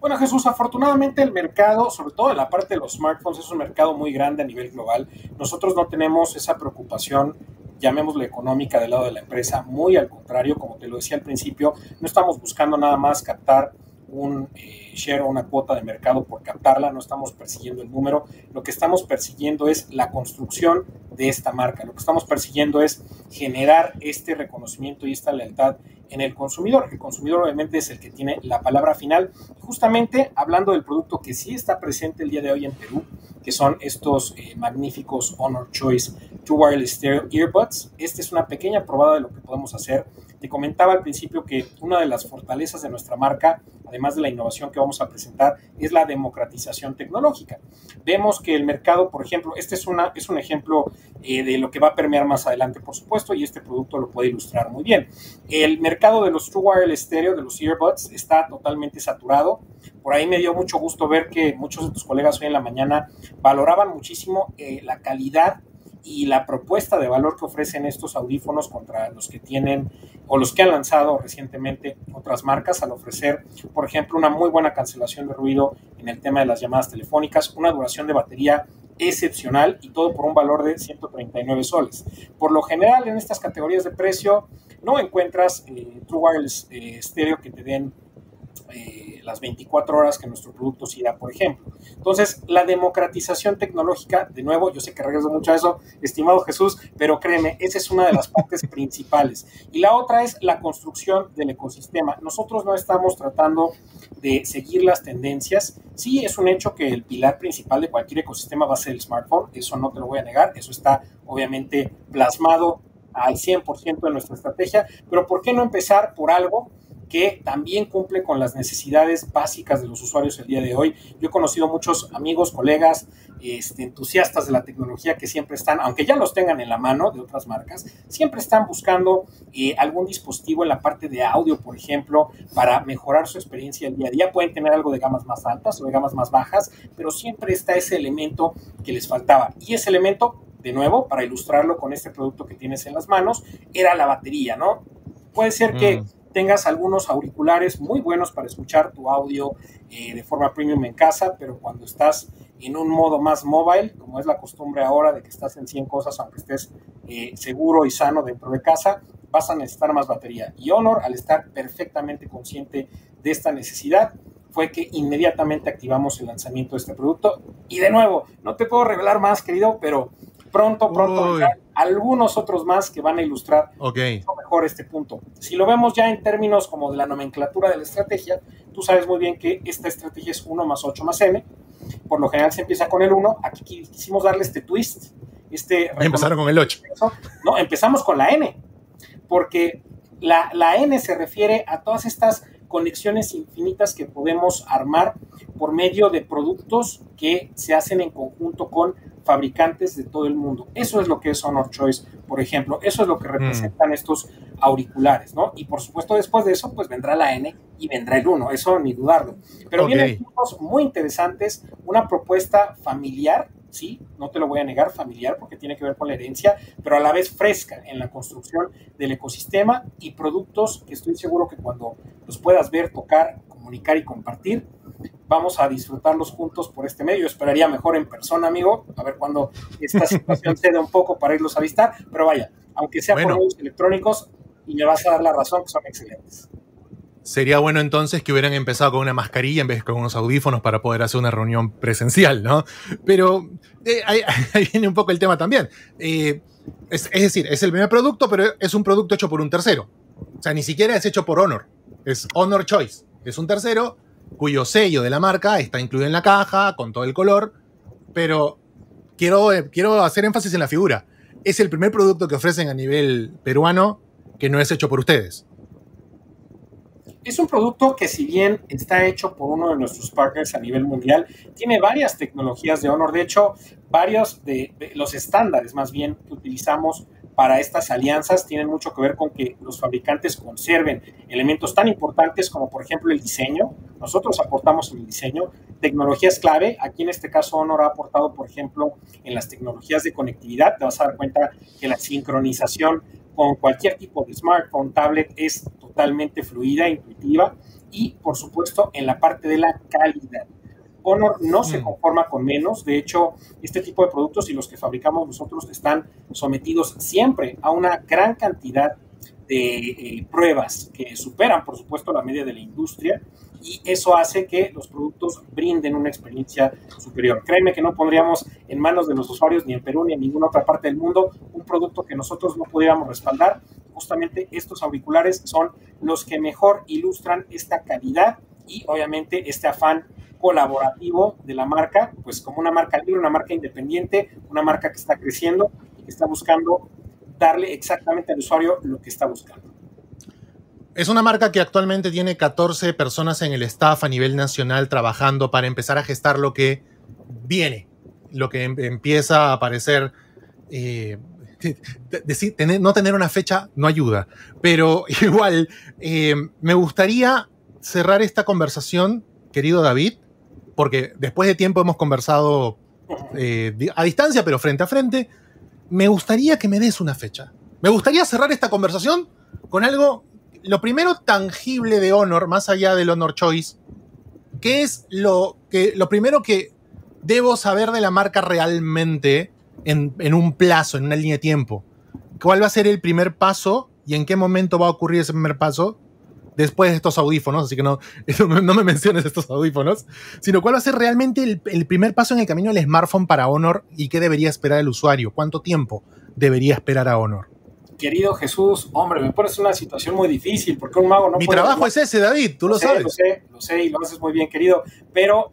Bueno, Jesús, afortunadamente el mercado, sobre todo en la parte de los smartphones, es un mercado muy grande a nivel global. Nosotros no tenemos esa preocupación llamémosle económica del lado de la empresa, muy al contrario, como te lo decía al principio, no estamos buscando nada más captar un eh, share o una cuota de mercado por captarla, no estamos persiguiendo el número, lo que estamos persiguiendo es la construcción de esta marca, lo que estamos persiguiendo es generar este reconocimiento y esta lealtad en el consumidor. El consumidor obviamente es el que tiene la palabra final. Justamente hablando del producto que sí está presente el día de hoy en Perú, que son estos eh, magníficos Honor Choice Two Wireless Stereo Earbuds. Esta es una pequeña probada de lo que podemos hacer te comentaba al principio que una de las fortalezas de nuestra marca, además de la innovación que vamos a presentar, es la democratización tecnológica. Vemos que el mercado, por ejemplo, este es, una, es un ejemplo eh, de lo que va a permear más adelante, por supuesto, y este producto lo puede ilustrar muy bien. El mercado de los True Wireless Stereo, de los earbuds, está totalmente saturado. Por ahí me dio mucho gusto ver que muchos de tus colegas hoy en la mañana valoraban muchísimo eh, la calidad y la propuesta de valor que ofrecen estos audífonos contra los que tienen o los que han lanzado recientemente otras marcas al ofrecer, por ejemplo, una muy buena cancelación de ruido en el tema de las llamadas telefónicas, una duración de batería excepcional y todo por un valor de 139 soles. Por lo general, en estas categorías de precio no encuentras eh, True Wireless eh, estéreo que te den eh, las 24 horas que nuestro producto sí da, por ejemplo. Entonces, la democratización tecnológica, de nuevo, yo sé que regreso mucho a eso, estimado Jesús, pero créeme, esa es una de las partes principales. Y la otra es la construcción del ecosistema. Nosotros no estamos tratando de seguir las tendencias. Sí, es un hecho que el pilar principal de cualquier ecosistema va a ser el smartphone, eso no te lo voy a negar, eso está obviamente plasmado al 100% de nuestra estrategia, pero ¿por qué no empezar por algo que también cumple con las necesidades básicas de los usuarios el día de hoy. Yo he conocido muchos amigos, colegas, este, entusiastas de la tecnología que siempre están, aunque ya los tengan en la mano de otras marcas, siempre están buscando eh, algún dispositivo en la parte de audio, por ejemplo, para mejorar su experiencia el día a día. Pueden tener algo de gamas más altas o de gamas más bajas, pero siempre está ese elemento que les faltaba. Y ese elemento... De nuevo, para ilustrarlo con este producto que tienes en las manos, era la batería, ¿no? Puede ser que mm tengas algunos auriculares muy buenos para escuchar tu audio eh, de forma premium en casa, pero cuando estás en un modo más mobile, como es la costumbre ahora de que estás en 100 cosas, aunque estés eh, seguro y sano dentro de casa, vas a necesitar más batería. Y Honor, al estar perfectamente consciente de esta necesidad, fue que inmediatamente activamos el lanzamiento de este producto. Y de nuevo, no te puedo revelar más, querido, pero Pronto, pronto algunos otros más que van a ilustrar mejor este punto. Si lo vemos ya en términos como de la nomenclatura de la estrategia, tú sabes muy bien que esta estrategia es 1 más 8 más n. Por lo general se empieza con el 1. Aquí quisimos darle este twist. Este Empezaron con el 8. No, empezamos con la n. Porque la n se refiere a todas estas conexiones infinitas que podemos armar por medio de productos que se hacen en conjunto con fabricantes de todo el mundo. Eso es lo que es Honor Choice, por ejemplo. Eso es lo que mm. representan estos auriculares, ¿no? Y por supuesto, después de eso, pues vendrá la N y vendrá el 1, eso ni dudarlo. Pero vienen vienen muy interesantes, una propuesta familiar sí, no te lo voy a negar, familiar, porque tiene que ver con la herencia, pero a la vez fresca en la construcción del ecosistema y productos que estoy seguro que cuando los puedas ver, tocar, comunicar y compartir, vamos a disfrutarlos juntos por este medio. esperaría mejor en persona, amigo, a ver cuando esta situación cede un poco para irlos a visitar, pero vaya, aunque sea por medios electrónicos, y me vas a dar la razón que son excelentes. Sería bueno entonces que hubieran empezado con una mascarilla en vez de con unos audífonos para poder hacer una reunión presencial, ¿no? Pero eh, ahí, viene un poco el tema también. Eh, es, decir, es el primer producto, pero es un producto hecho por un tercero. O sea, ni siquiera es hecho por Honor. Es Honor Choice. Es un tercero cuyo sello de la marca está incluido en la caja, con todo el color. Pero quiero, eh, quiero hacer énfasis en la figura. Es el primer producto que ofrecen a nivel peruano que no es hecho por ustedes es un producto que si bien está hecho por uno de nuestros partners a nivel mundial, tiene varias tecnologías de honor. De hecho, varios de, los estándares más bien que utilizamos para estas alianzas tienen mucho que ver con que los fabricantes conserven elementos tan importantes como por ejemplo el diseño. Nosotros aportamos en el diseño tecnologías clave. Aquí en este caso Honor ha aportado por ejemplo en las tecnologías de conectividad. Te vas a dar cuenta que la sincronización con cualquier tipo de smartphone, tablet, es totalmente fluida, intuitiva y, por supuesto, en la parte de la calidad. Honor no se mm. conforma con menos, de hecho, este tipo de productos y los que fabricamos nosotros están sometidos siempre a una gran cantidad de eh, pruebas que superan, por supuesto, la media de la industria y eso hace que los productos brinden una experiencia superior. Créeme que no pondríamos en manos de los usuarios ni en Perú ni en ninguna otra parte del mundo un producto que nosotros no pudiéramos respaldar. Justamente estos auriculares son los que mejor ilustran esta calidad y obviamente este afán colaborativo de la marca, pues como una marca libre, una marca independiente, una marca que está creciendo y que está buscando darle exactamente al usuario lo que está buscando. Es una marca que actualmente tiene 14 personas en el staff a nivel nacional trabajando para empezar a gestar lo que viene, lo que em-, empieza a aparecer. Eh, decir, no tener una fecha no ayuda, pero igual eh, me gustaría cerrar esta conversación, querido David, porque después de tiempo hemos conversado eh, a distancia, pero frente a frente. Me gustaría que me des una fecha. Me gustaría cerrar esta conversación con algo lo primero tangible de Honor, más allá del Honor Choice, ¿qué es lo, que, lo primero que debo saber de la marca realmente en, un plazo, en una línea de tiempo? ¿Cuál va a ser el primer paso y en qué momento va a ocurrir ese primer paso? después de estos audífonos, así que no, no me menciones estos audífonos, sino cuál va a ser realmente el, el, primer paso en el camino del smartphone para Honor y qué debería esperar el usuario, cuánto tiempo debería esperar a Honor querido Jesús, hombre, me pones una situación muy difícil porque un mago no Mi trabajo es ese, David, tú lo, sabes. Lo sé, lo sé y lo haces muy bien, querido, pero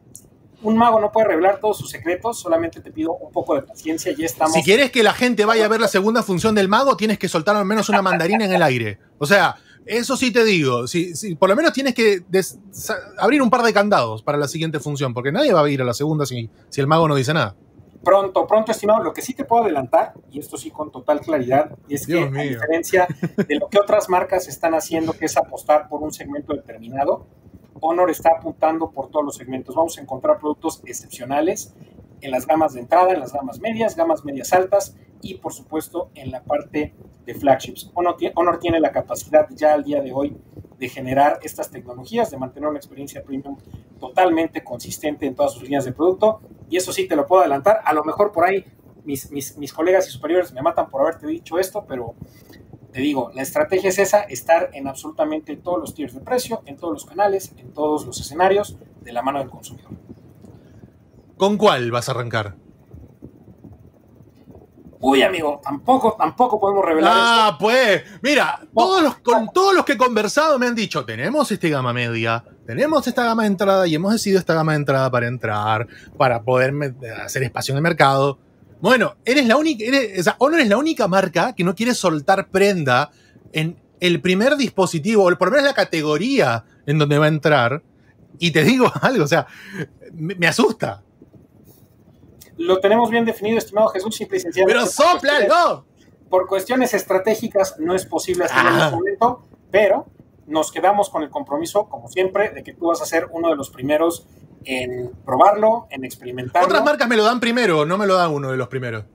un mago no puede revelar todos sus secretos, solamente te pido un poco de paciencia y ya estamos. Si quieres que la gente vaya a ver la segunda función del mago, tienes que soltar al menos una mandarina en el aire. O sea, eso sí te digo, si, por lo menos tienes que abrir un par de candados para la siguiente función, porque nadie va a ir a la segunda si el mago no dice nada pronto, pronto, estimado. Lo que sí te puedo adelantar, y esto sí con total claridad, es que a diferencia de lo que otras marcas están haciendo, que es apostar por un segmento determinado, Honor está apuntando por todos los segmentos. Vamos a encontrar productos excepcionales en las gamas de entrada, en las gamas medias, gamas medias altas y por supuesto en la parte de flagships. Honor tiene la capacidad ya al día de hoy de generar estas tecnologías, de mantener una experiencia premium totalmente consistente en todas sus líneas de producto y eso sí te lo puedo adelantar, a lo mejor por ahí mis, mis, colegas y superiores me matan por haberte dicho esto, pero te digo, la estrategia es esa, estar en absolutamente todos los tiers de precio, en todos los canales, en todos los escenarios, de la mano del consumidor. ¿Con cuál vas a arrancar? Uy, amigo, tampoco, tampoco podemos revelar ah, pues, mira, todos los, con todos los que he conversado me han dicho, tenemos esta gama media, tenemos esta gama de entrada y hemos decidido esta gama de entrada para entrar, para poder hacer espacio en el mercado. Bueno, eres la única, o sea, Honor es la única marca que no quiere soltar prenda en el primer dispositivo, o por lo menos la categoría en donde va a entrar. Y te digo algo, o sea, me asusta lo tenemos bien definido, estimado Jesús, simple y sencillo. ¡Pero Por cuestiones estratégicas no es posible hasta este el momento, pero nos quedamos con el compromiso, como siempre, de que tú vas a ser uno de los primeros en probarlo, en experimentarlo. Otras marcas me lo dan primero, no me lo dan uno de los primeros.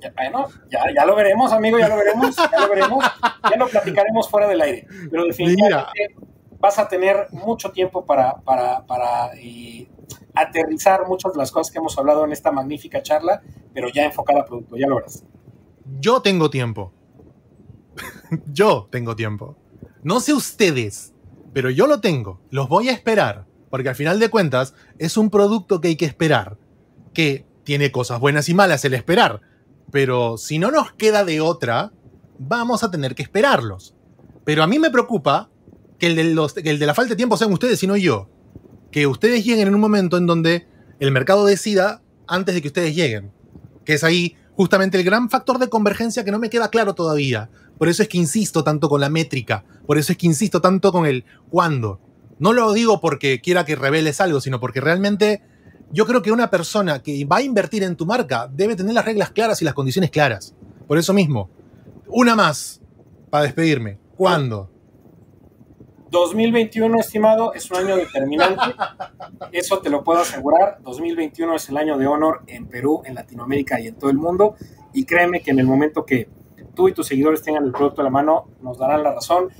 Ya, bueno, ya, lo veremos, amigo, ya lo veremos, ya lo veremos, ya lo platicaremos fuera del aire. Pero definitivamente vas a tener mucho tiempo para, para, para eh, aterrizar muchas de las cosas que hemos hablado en esta magnífica charla, pero ya enfocada a producto, ya lo verás. Yo tengo tiempo. yo tengo tiempo. No sé ustedes, pero yo lo tengo. Los voy a esperar, porque al final de cuentas es un producto que hay que esperar, que tiene cosas buenas y malas el esperar, pero si no nos queda de otra, vamos a tener que esperarlos. Pero a mí me preocupa que el de, que el de la falta de tiempo sean ustedes y no yo que ustedes lleguen en un momento en donde el mercado decida antes de que ustedes lleguen, que es ahí justamente el gran factor de convergencia que no me queda claro todavía. Por eso es que insisto tanto con la métrica, por eso es que insisto tanto con el cuándo. No lo digo porque quiera que reveles algo, sino porque realmente yo creo que una persona que va a invertir en tu marca debe tener las reglas claras y las condiciones claras. Por eso mismo. Una más, para despedirme. ¿Cuándo? 2021, estimado, es un año determinante. Eso te lo puedo asegurar. 2021 es el año de honor en Perú, en Latinoamérica y en todo el mundo. Y créeme que en el momento que tú y tus seguidores tengan el producto en la mano, nos darán la razón.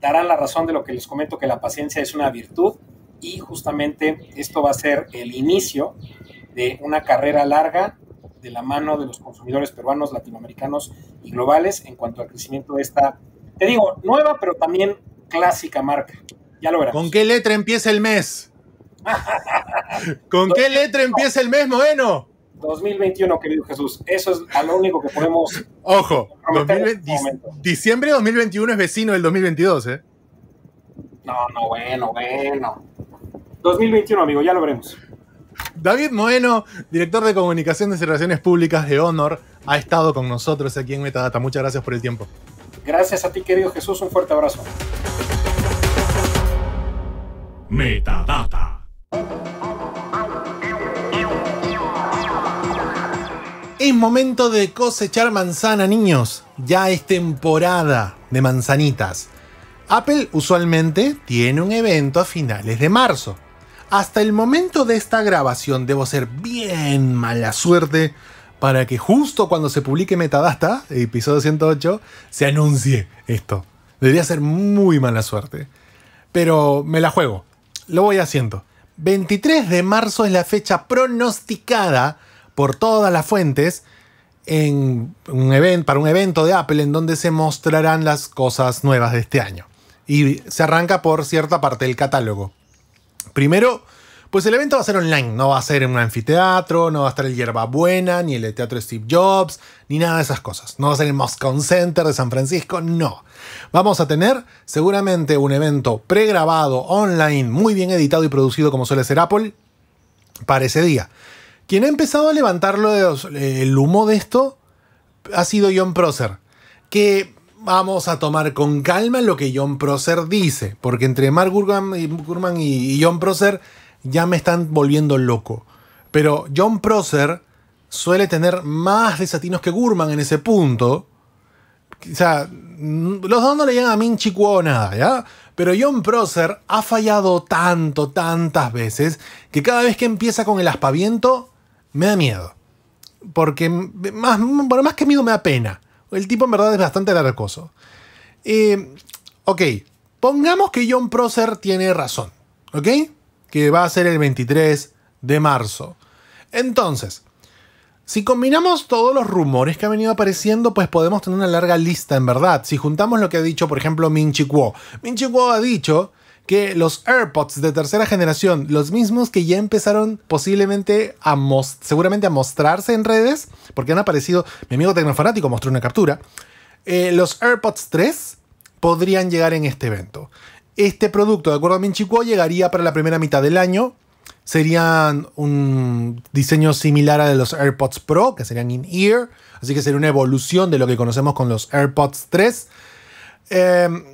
Darán la razón de lo que les comento, que la paciencia es una virtud. Y justamente esto va a ser el inicio de una carrera larga de la mano de los consumidores peruanos, latinoamericanos y globales en cuanto al crecimiento de esta, te digo, nueva, pero también clásica marca. Ya lo verás. ¿Con qué letra empieza el mes? ¿Con qué letra empieza el mes, Moeno? 2021, querido Jesús. Eso es lo único que podemos. Ojo, este diciembre de 2021 es vecino del 2022, ¿eh? No, no, bueno, bueno. 2021, amigo, ya lo veremos. David Moeno, director de Comunicación de Relaciones Públicas de Honor, ha estado con nosotros aquí en Metadata. Muchas gracias por el tiempo. Gracias a ti, querido Jesús. Un fuerte abrazo. Metadata. Es momento de cosechar manzana, niños. Ya es temporada de manzanitas. Apple usualmente tiene un evento a finales de marzo. Hasta el momento de esta grabación debo ser bien mala suerte para que justo cuando se publique Metadata, episodio 108, se anuncie esto. Debería ser muy mala suerte. Pero me la juego lo voy haciendo. 23 de marzo es la fecha pronosticada por todas las fuentes en un para un evento de Apple en donde se mostrarán las cosas nuevas de este año. Y se arranca por cierta parte del catálogo. Primero, pues el evento va a ser online, no va a ser en un anfiteatro, no va a estar el Hierbabuena, ni el Teatro Steve Jobs, ni nada de esas cosas. No va a ser el Moscone Center de San Francisco, no. Vamos a tener seguramente un evento pregrabado, online, muy bien editado y producido como suele ser Apple, para ese día. Quien ha empezado a levantar eh, el humo de esto ha sido John Prosser, que vamos a tomar con calma lo que John Prosser dice, porque entre Mark Gurman eh, y John Prosser ya me están volviendo loco. Pero John Prosser suele tener más desatinos que Gurman en ese punto. O sea, los dos no le llegan a Minchi o nada, ¿ya? Pero John Prosser ha fallado tanto, tantas veces, que cada vez que empieza con el aspaviento, me da miedo. Porque más, más que miedo me da pena. El tipo en verdad es bastante largoso. Eh, ok, pongamos que John Prosser tiene razón, ¿ok? que va a ser el 23 de marzo. Entonces, si combinamos todos los rumores que han venido apareciendo, pues podemos tener una larga lista, en verdad. Si juntamos lo que ha dicho, por ejemplo, Min Chi Kuo. Min ha dicho que los AirPods de tercera generación, los mismos que ya empezaron posiblemente a seguramente a mostrarse en redes, porque han aparecido, mi amigo tecnofanático mostró una captura, eh, los AirPods 3 podrían llegar en este evento. Este producto, de acuerdo a Minchicuo, llegaría para la primera mitad del año. Serían un diseño similar a de los AirPods Pro, que serían in-ear. Así que sería una evolución de lo que conocemos con los AirPods 3. Em,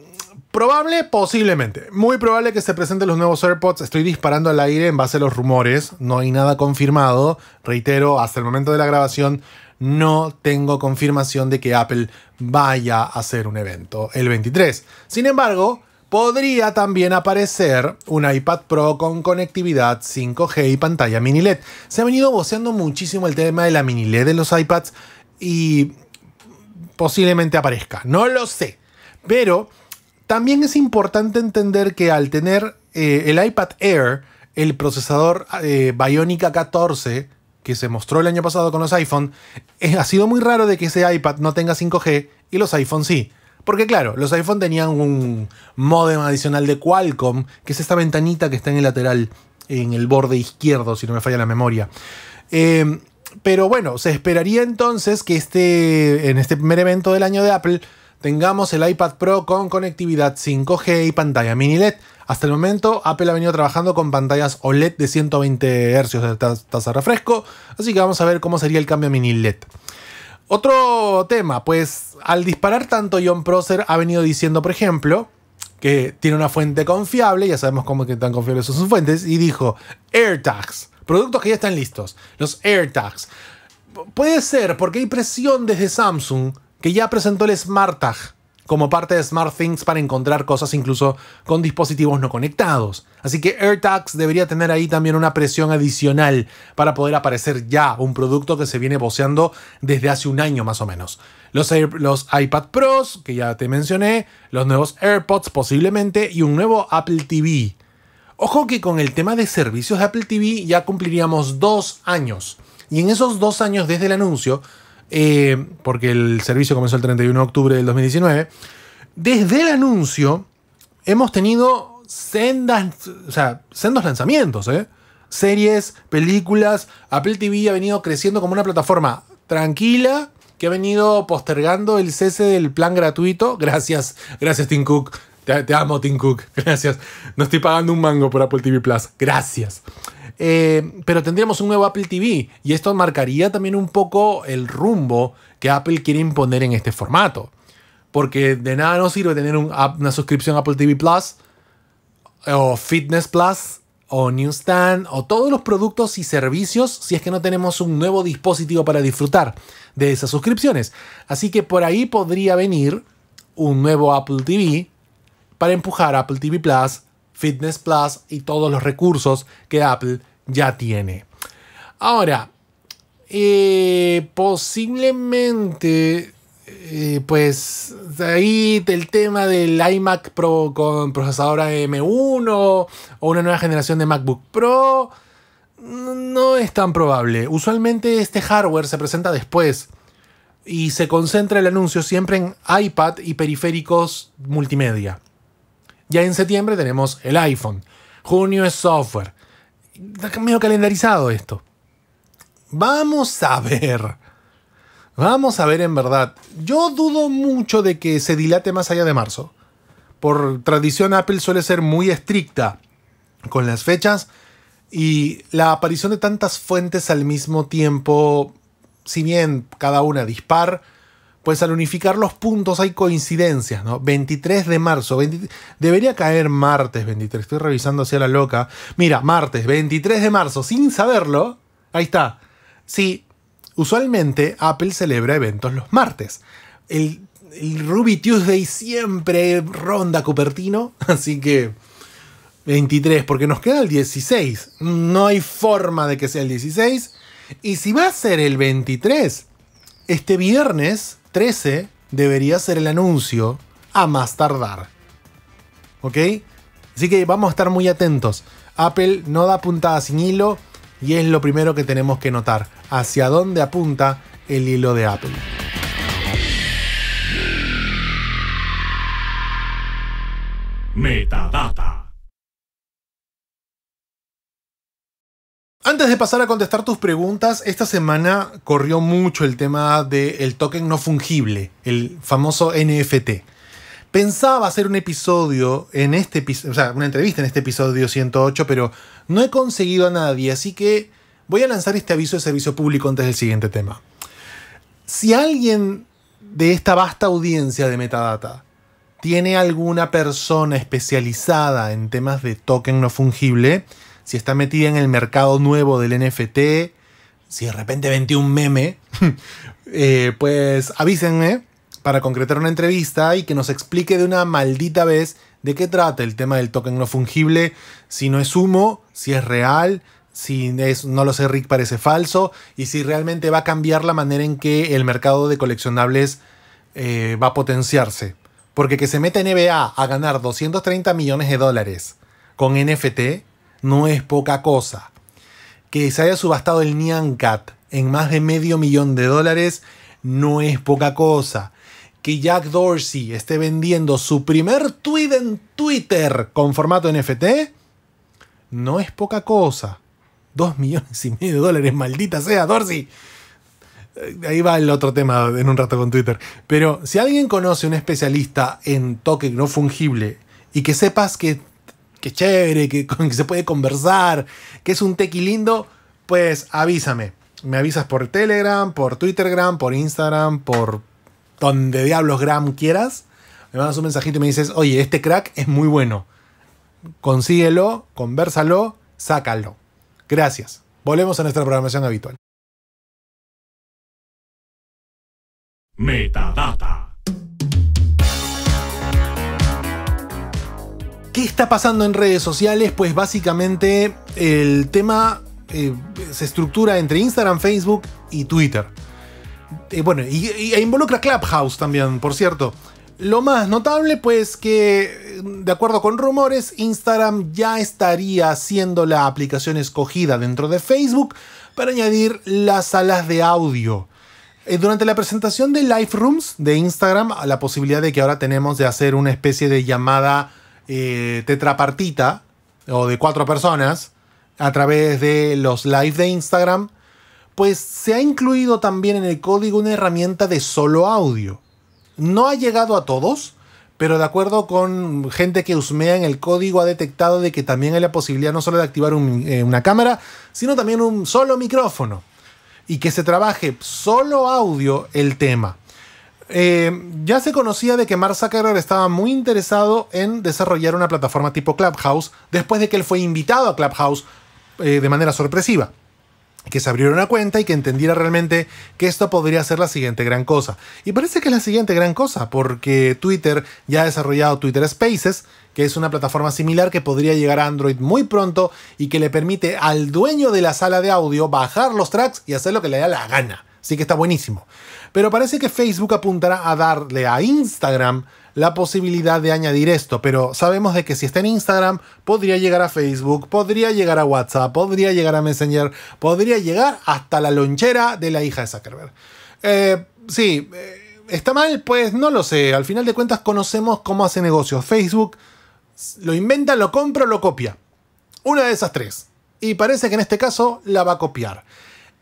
probable, posiblemente. Muy probable que se presenten los nuevos AirPods. Estoy disparando al aire en base a los rumores. No hay nada confirmado. Reitero, hasta el momento de la grabación no tengo confirmación de que Apple vaya a hacer un evento el 23. Sin embargo, Podría también aparecer un iPad Pro con conectividad 5G y pantalla mini LED. Se ha venido voceando muchísimo el tema de la mini LED en los iPads y posiblemente aparezca. No lo sé. Pero también es importante entender que al tener eh, el iPad Air, el procesador eh, Bionica 14, que se mostró el año pasado con los iPhone, eh, ha sido muy raro de que ese iPad no tenga 5G y los iPhone sí. Porque claro, los iPhone tenían un modem adicional de Qualcomm, que es esta ventanita que está en el lateral, en el borde izquierdo, si no me falla la memoria. Em, pero bueno, se esperaría entonces que este, en este primer evento del año de Apple tengamos el iPad Pro con conectividad 5G y pantalla mini LED. Hasta el momento, Apple ha venido trabajando con pantallas OLED de 120 Hz de tasa refresco, así que vamos a ver cómo sería el cambio a mini LED. Otro tema, pues al disparar tanto John Prosser ha venido diciendo, por ejemplo, que tiene una fuente confiable, ya sabemos cómo que tan confiables son sus fuentes, y dijo AirTags, productos que ya están listos, los AirTags. Puede ser porque hay presión desde Samsung que ya presentó el SmartTag como parte de SmartThings para encontrar cosas incluso con dispositivos no conectados. Así que AirTags debería tener ahí también una presión adicional para poder aparecer ya un producto que se viene voceando desde hace un año más o menos. Los, los iPad Pros, que ya te mencioné, los nuevos AirPods posiblemente y un nuevo Apple TV. Ojo que con el tema de servicios de Apple TV ya cumpliríamos dos años. Y en esos dos años desde el anuncio, eh, porque el servicio comenzó el 31 de octubre del 2019. Desde el anuncio hemos tenido sendas, o sea, sendos lanzamientos, ¿eh? Series, películas, Apple TV ha venido creciendo como una plataforma tranquila, que ha venido postergando el cese del plan gratuito. Gracias, gracias Tim Cook. Te, te, amo, Tim Cook. Gracias. No estoy pagando un mango por Apple TV Plus. Gracias. Eh, pero tendríamos un nuevo Apple TV y esto marcaría también un poco el rumbo que Apple quiere imponer en este formato. Porque de nada nos sirve tener una suscripción Apple TV Plus o Fitness Plus o Newsstand o todos los productos y servicios si es que no tenemos un nuevo dispositivo para disfrutar de esas suscripciones. Así que por ahí podría venir un nuevo Apple TV para empujar Apple TV Plus, Fitness Plus y todos los recursos que Apple ya tiene. Ahora, eh, posiblemente, eh, pues ahí el tema del iMac Pro con procesadora M1 o una nueva generación de MacBook Pro no es tan probable. Usualmente este hardware se presenta después y se concentra el anuncio siempre en iPad y periféricos multimedia. Ya en septiembre tenemos el iPhone. Junio es software. Está medio calendarizado esto. Vamos a ver. Vamos a ver en verdad. Yo dudo mucho de que se dilate más allá de marzo. Por tradición Apple suele ser muy estricta con las fechas y la aparición de tantas fuentes al mismo tiempo, si bien cada una dispara, pues al unificar los puntos hay coincidencias, ¿no? 23 de marzo, debería caer martes 23, estoy revisando hacia la loca. Mira, martes 23 de marzo, sin saberlo, ahí está. Sí, usualmente Apple celebra eventos los martes. El, el Ruby Tuesday siempre ronda Cupertino, así que 23, porque nos queda el 16. No hay forma de que sea el 16. Y si va a ser el 23, este viernes 13 debería ser el anuncio a más tardar. ¿Ok? Así que vamos a estar muy atentos. Apple no da puntada sin hilo y es lo primero que tenemos que notar. Hacia dónde apunta el hilo de Apple. Metadata. Antes de pasar a contestar tus preguntas, esta semana corrió mucho el tema del token no fungible, el famoso NFT. Pensaba hacer un episodio en este o sea, una entrevista en este episodio 108, pero no he conseguido a nadie, así que voy a lanzar este aviso de servicio público antes del siguiente tema. Si alguien de esta vasta audiencia de metadata tiene alguna persona especializada en temas de token no fungible, si está metida en el mercado nuevo del NFT, si de repente vendí un meme, eh, pues avísenme para concretar una entrevista y que nos explique de una maldita vez de qué trata el tema del token no fungible, si no es humo, si es real, si es, no lo sé, Rick parece falso, y si realmente va a cambiar la manera en que el mercado de coleccionables eh, va a potenciarse. Porque que se meta NBA a ganar 230 millones de dólares con NFT, no es poca cosa. Que se haya subastado el Nyan Cat en más de medio millón de dólares no es poca cosa. Que Jack Dorsey esté vendiendo su primer tweet en Twitter con formato NFT no es poca cosa. Dos millones y medio de dólares, maldita sea, Dorsey. Eh, ahí va el otro tema en un rato con Twitter. Pero si alguien conoce un especialista en token no fungible y que sepas que que chévere, que, se puede conversar, que es un tequi lindo, pues avísame. Me avisas por Telegram, por Twittergram, por Instagram, por donde diablos gram quieras. Me mandas un mensajito y me dices, oye, este crack es muy bueno. Consíguelo, conversalo, sácalo. Gracias. Volvemos a nuestra programación habitual. Metadata. ¿Qué está pasando en redes sociales? Pues básicamente el tema eh, se estructura entre Instagram, Facebook y Twitter. Eh, bueno, y, e involucra Clubhouse también, por cierto. Lo más notable, pues que, de acuerdo con rumores, Instagram ya estaría siendo la aplicación escogida dentro de Facebook para añadir las salas de audio. Eh, durante la presentación de Live Rooms de Instagram, la posibilidad de que ahora tenemos de hacer una especie de llamada eh, tetrapartita o de cuatro personas a través de los live de Instagram, pues se ha incluido también en el código una herramienta de solo audio. No ha llegado a todos, pero de acuerdo con gente que usmea en el código ha detectado de que también hay la posibilidad no solo de activar eh, una cámara, sino también un solo micrófono. Y que se trabaje solo audio el tema. Eh, ya se conocía de que Mark Zuckerberg estaba muy interesado en desarrollar una plataforma tipo Clubhouse después de que él fue invitado a Clubhouse eh, de manera sorpresiva. Que se abriera una cuenta y que entendiera realmente que esto podría ser la siguiente gran cosa. Y parece que es la siguiente gran cosa, porque Twitter ya ha desarrollado Twitter Spaces, que es una plataforma similar que podría llegar a Android muy pronto y que le permite al dueño de la sala de audio bajar los tracks y hacer lo que le dé la gana. Así que está buenísimo. Pero parece que Facebook apuntará a darle a Instagram la posibilidad de añadir esto, pero sabemos de que si está en Instagram, podría llegar a Facebook, podría llegar a WhatsApp, podría llegar a Messenger, podría llegar hasta la lonchera de la hija de Zuckerberg. Eh, sí, eh, ¿está mal? Pues no lo sé. Al final de cuentas conocemos cómo hace negocios. Facebook lo inventa, lo compra, o lo copia. Una de esas tres. Y parece que en este caso la va a copiar.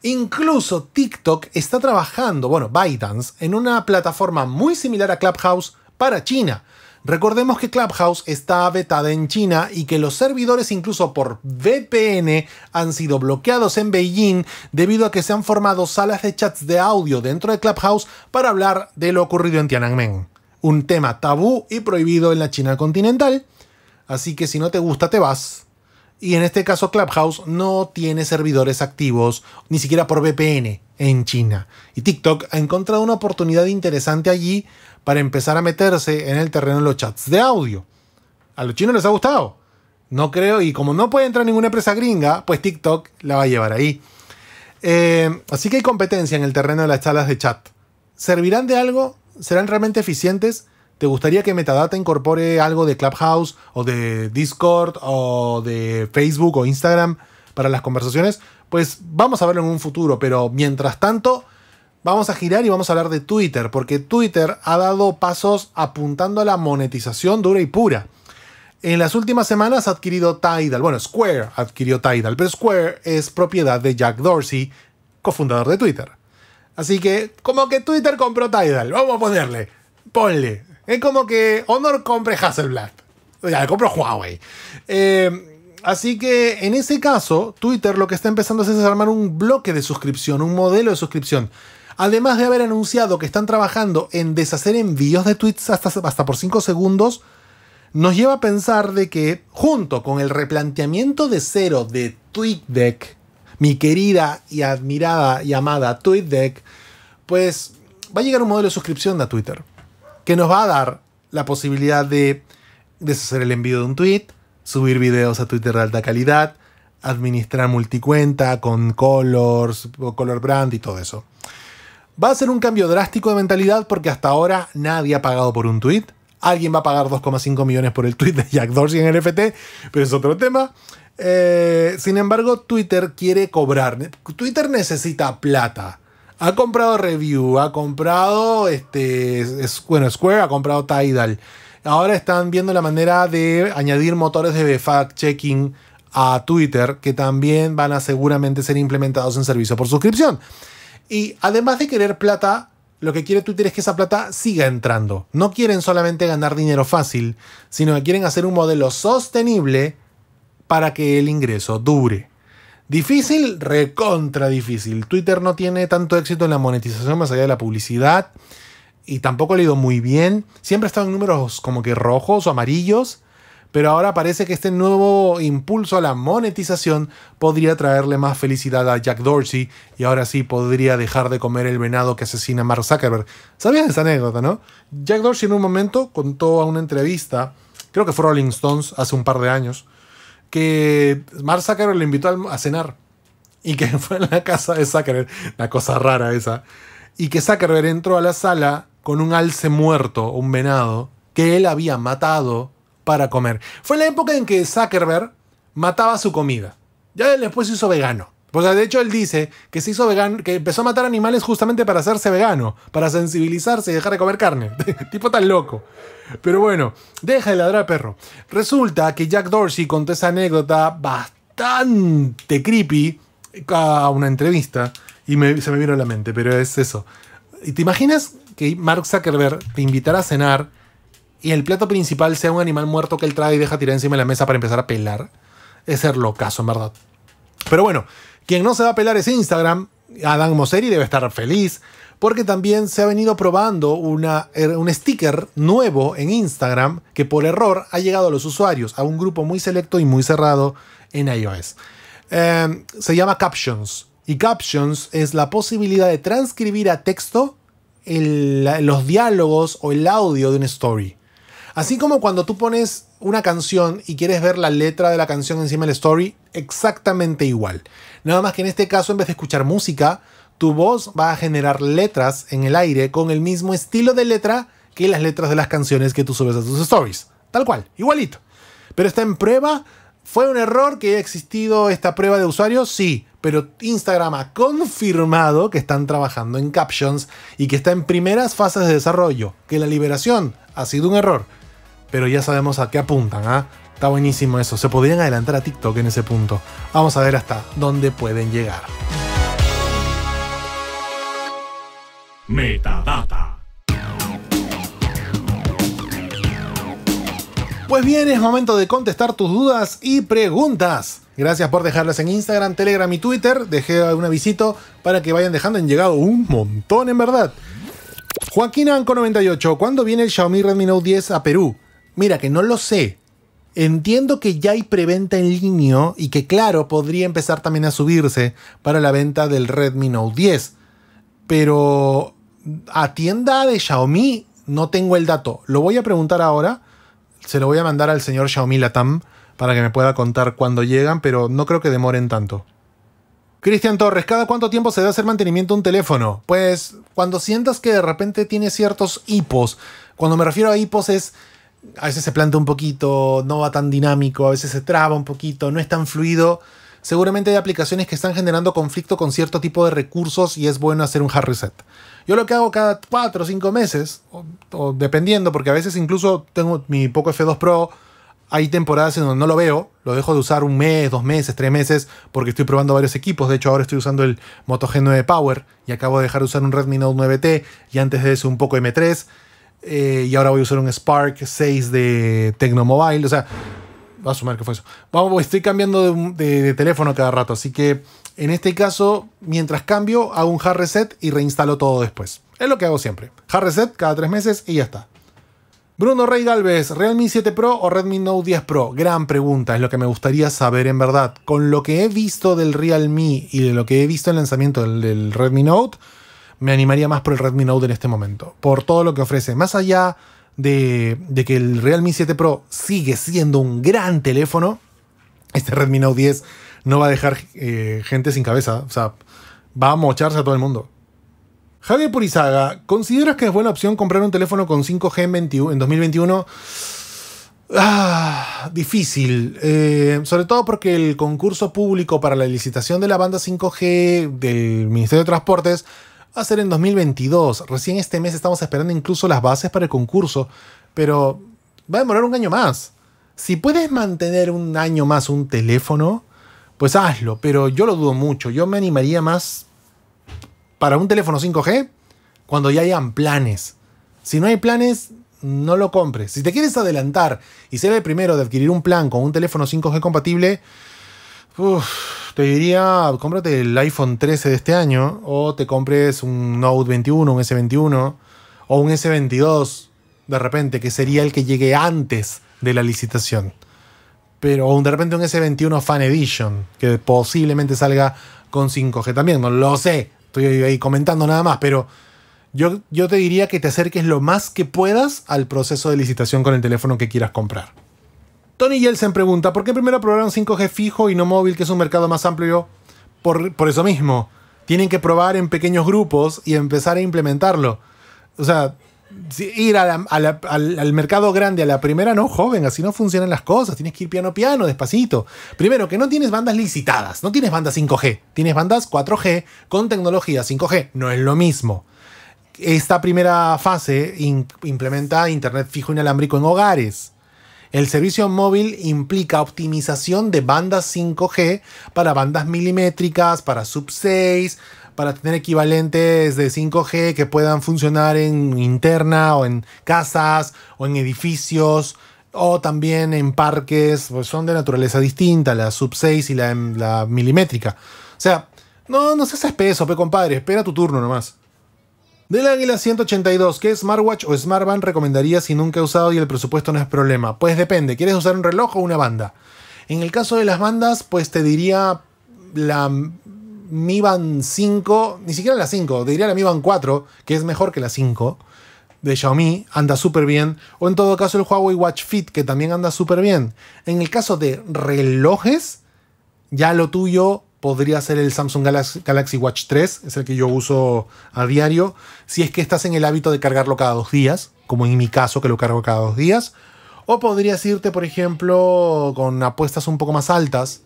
Incluso TikTok está trabajando, bueno, ByteDance, en una plataforma muy similar a Clubhouse para China. Recordemos que Clubhouse está vetada en China y que los servidores incluso por VPN han sido bloqueados en Beijing debido a que se han formado salas de chats de audio dentro de Clubhouse para hablar de lo ocurrido en Tiananmen, un tema tabú y prohibido en la China continental, así que si no te gusta te vas. Y en este caso Clubhouse no tiene servidores activos, ni siquiera por VPN en China. Y TikTok ha encontrado una oportunidad interesante allí para empezar a meterse en el terreno de los chats de audio. A los chinos les ha gustado. No creo, y como no puede entrar ninguna empresa gringa, pues TikTok la va a llevar ahí. Eh, así que hay competencia en el terreno de las salas de chat. ¿Servirán de algo? ¿Serán realmente eficientes? ¿Te gustaría que Metadata incorpore algo de Clubhouse o de Discord o de Facebook o Instagram para las conversaciones? Pues vamos a verlo en un futuro, pero mientras tanto vamos a girar y vamos a hablar de Twitter, porque Twitter ha dado pasos apuntando a la monetización dura y pura. En las últimas semanas ha adquirido Tidal, bueno, Square adquirió Tidal, pero Square es propiedad de Jack Dorsey, cofundador de Twitter. Así que, como que Twitter compró Tidal, vamos a ponerle, ponle, es como que Honor compre Hasselblad. O sea, compro Huawei. Eh, así que en ese caso, Twitter lo que está empezando a hacer es armar un bloque de suscripción, un modelo de suscripción. Además de haber anunciado que están trabajando en deshacer envíos de tweets hasta, hasta por 5 segundos, nos lleva a pensar de que, junto con el replanteamiento de cero de TweetDeck, mi querida y admirada y amada TweetDeck, pues va a llegar un modelo de suscripción a Twitter que nos va a dar la posibilidad de deshacer el envío de un tweet, subir videos a Twitter de alta calidad, administrar multicuenta con colors, color brand y todo eso. Va a ser un cambio drástico de mentalidad porque hasta ahora nadie ha pagado por un tweet. Alguien va a pagar 2,5 millones por el tweet de Jack Dorsey en FT, pero es otro tema. Eh, sin embargo, Twitter quiere cobrar. Twitter necesita plata ha comprado Review, ha comprado este, Square, ha comprado Tidal. Ahora están viendo la manera de añadir motores de fact-checking a Twitter, que también van a seguramente ser implementados en servicio por suscripción. Y además de querer plata, lo que quiere Twitter es que esa plata siga entrando. No quieren solamente ganar dinero fácil, sino que quieren hacer un modelo sostenible para que el ingreso dure. Difícil, recontra difícil. Twitter no tiene tanto éxito en la monetización más allá de la publicidad. Y tampoco le ha ido muy bien. Siempre ha en números como que rojos o amarillos. Pero ahora parece que este nuevo impulso a la monetización podría traerle más felicidad a Jack Dorsey. Y ahora sí podría dejar de comer el venado que asesina a Mark Zuckerberg. ¿Sabías esa anécdota, no? Jack Dorsey en un momento contó a una entrevista, creo que fue Rolling Stones hace un par de años que Mark Zuckerberg le invitó a cenar y que fue en la casa de Zuckerberg, una cosa rara esa, y que Zuckerberg entró a la sala con un alce muerto, un venado, que él había matado para comer. Fue la época en que Zuckerberg mataba su comida. Ya después se hizo vegano sea, de hecho él dice que se hizo vegano, que empezó a matar animales justamente para hacerse vegano, para sensibilizarse y dejar de comer carne. tipo tan loco. Pero bueno, deja de ladrar perro. Resulta que Jack Dorsey contó esa anécdota bastante creepy a una entrevista y se me vino a la mente, pero es eso. ¿Y te imaginas que Mark Zuckerberg te invitara a cenar y el plato principal sea un animal muerto que él trae y deja tirar encima de la mesa para empezar a pelar? Es ser locazo, en verdad. Pero bueno, quien no se va a pelar es Instagram. Adam Mosseri debe estar feliz porque también se ha venido probando er, un sticker nuevo en Instagram que por error ha llegado a los usuarios, a un grupo muy selecto y muy cerrado en iOS. Em, se llama Captions y Captions es la posibilidad de transcribir a texto los diálogos o el audio de una story. Así como cuando tú pones una canción y quieres ver la letra de la canción encima del story, exactamente igual. Nada más que en este caso, en vez de escuchar música, tu voz va a generar letras en el aire con el mismo estilo de letra que las letras de las canciones que tú subes a tus stories. Tal cual, igualito. Pero está en prueba. ¿Fue un error que haya existido esta prueba de usuarios, Sí, pero Instagram ha confirmado que están trabajando en captions y que está en primeras fases de desarrollo, que la liberación ha sido un error. Pero ya sabemos a qué apuntan, ¿ah? Está buenísimo eso. Se podrían adelantar a TikTok en ese punto. Vamos a ver hasta dónde pueden llegar. Metadata. Pues bien, es momento de contestar tus dudas y preguntas. Gracias por dejarlas en Instagram, Telegram y Twitter. Dejé un avisito para que vayan dejando. en llegado un montón, en verdad. Joaquín Anco 98, ¿cuándo viene el Xiaomi Redmi Note 10 a Perú? Mira, que no lo sé. Entiendo que ya hay preventa en línea y que claro, podría empezar también a subirse para la venta del Redmi Note 10. Pero a tienda de Xiaomi no tengo el dato. Lo voy a preguntar ahora. Se lo voy a mandar al señor Xiaomi Latam para que me pueda contar cuándo llegan, pero no creo que demoren tanto. Cristian Torres, ¿cada cuánto tiempo se debe hacer mantenimiento a un teléfono? Pues cuando sientas que de repente tiene ciertos hipos. Cuando me refiero a hipos es a veces se planta un poquito, no va tan dinámico, a veces se traba un poquito, no es tan fluido. Seguramente hay aplicaciones que están generando conflicto con cierto tipo de recursos y es bueno hacer un hard reset. Yo lo que hago cada 4 o 5 meses, o, dependiendo, porque a veces incluso tengo mi Poco F2 Pro, hay temporadas en donde no lo veo, lo dejo de usar un mes, dos meses, tres meses, porque estoy probando varios equipos. De hecho, ahora estoy usando el Moto G9 Power y acabo de dejar de usar un Redmi Note 9T y antes de eso un Poco M3. Eh, y ahora voy a usar un Spark 6 de Tecnomobile. O sea, va a sumar que fue eso. Vamos, pues, estoy cambiando de, teléfono cada rato, así que en este caso, mientras cambio, hago un hard reset y reinstalo todo después. Es lo que hago siempre. Hard reset cada tres meses y ya está. Bruno Rey Galvez, ¿Realme 7 Pro o Redmi Note 10 Pro? Gran pregunta, es lo que me gustaría saber en verdad. Con lo que he visto del Realme y de lo que he visto en el lanzamiento del, del Redmi Note, me animaría más por el Redmi Note en este momento, por todo lo que ofrece. Más allá de, que el Realme 7 Pro sigue siendo un gran teléfono, este Redmi Note 10 no va a dejar eh, gente sin cabeza, o sea, va a mocharse a todo el mundo. Javier Purizaga, ¿consideras que es buena opción comprar un teléfono con 5G en, 2021? Ah, difícil. Eh, sobre todo porque el concurso público para la licitación de la banda 5G del Ministerio de Transportes va a ser en 2022. Recién este mes estamos esperando incluso las bases para el concurso, pero va a demorar un año más. Si puedes mantener un año más un teléfono, pues hazlo, pero yo lo dudo mucho. Yo me animaría más para un teléfono 5G cuando ya hayan planes. Si no hay planes, no lo compres. Si te quieres adelantar y ser el primero de adquirir un plan con un teléfono 5G compatible, te diría, cómprate el iPhone 13 de este año o te compres un Note 21, un S21 o un S22 de repente, que sería el que llegue antes de la licitación. Pero o de repente un S21 Fan Edition, que posiblemente salga con 5G también, no lo sé, estoy ahí comentando nada más, pero yo, yo te diría que te acerques lo más que puedas al proceso de licitación con el teléfono que quieras comprar. Tony Yelsen pregunta, ¿por qué primero probaron 5G fijo y no móvil, que es un mercado más amplio? Por, por eso mismo. Tienen que probar en pequeños grupos y empezar a implementarlo. O sea, ir al, mercado grande a la primera, no, joven, así no funcionan las cosas. Tienes que ir piano piano, despacito. Primero, que no tienes bandas licitadas, no tienes bandas 5G, tienes bandas 4G con tecnología 5G, no es lo mismo. Esta primera fase implementa Internet fijo inalámbrico en hogares. El servicio móvil implica optimización de bandas 5G para bandas milimétricas, para sub 6, para tener equivalentes de 5G que puedan funcionar en interna o en casas o en edificios o también en parques, pues son de naturaleza distinta, la sub 6 y la, milimétrica. O sea, no, no seas espeso, pe compadre, espera tu turno nomás. Del Águila 182, ¿qué smartwatch o smartband recomendaría si nunca he usado y el presupuesto no es problema? Pues depende, ¿quieres usar un reloj o una banda? En el caso de las bandas, pues te diría la Mi Band 5, ni siquiera la 5, te diría la Mi Band 4, que es mejor que la 5 de Xiaomi, anda súper bien, o en todo caso el Huawei Watch Fit, que también anda súper bien. En el caso de relojes, ya lo tuyo podría ser el Samsung Galaxy Watch 3, es el que yo uso a diario, si es que estás en el hábito de cargarlo cada dos días, como en mi caso que lo cargo cada dos días, o podrías irte, por ejemplo, con apuestas un poco más altas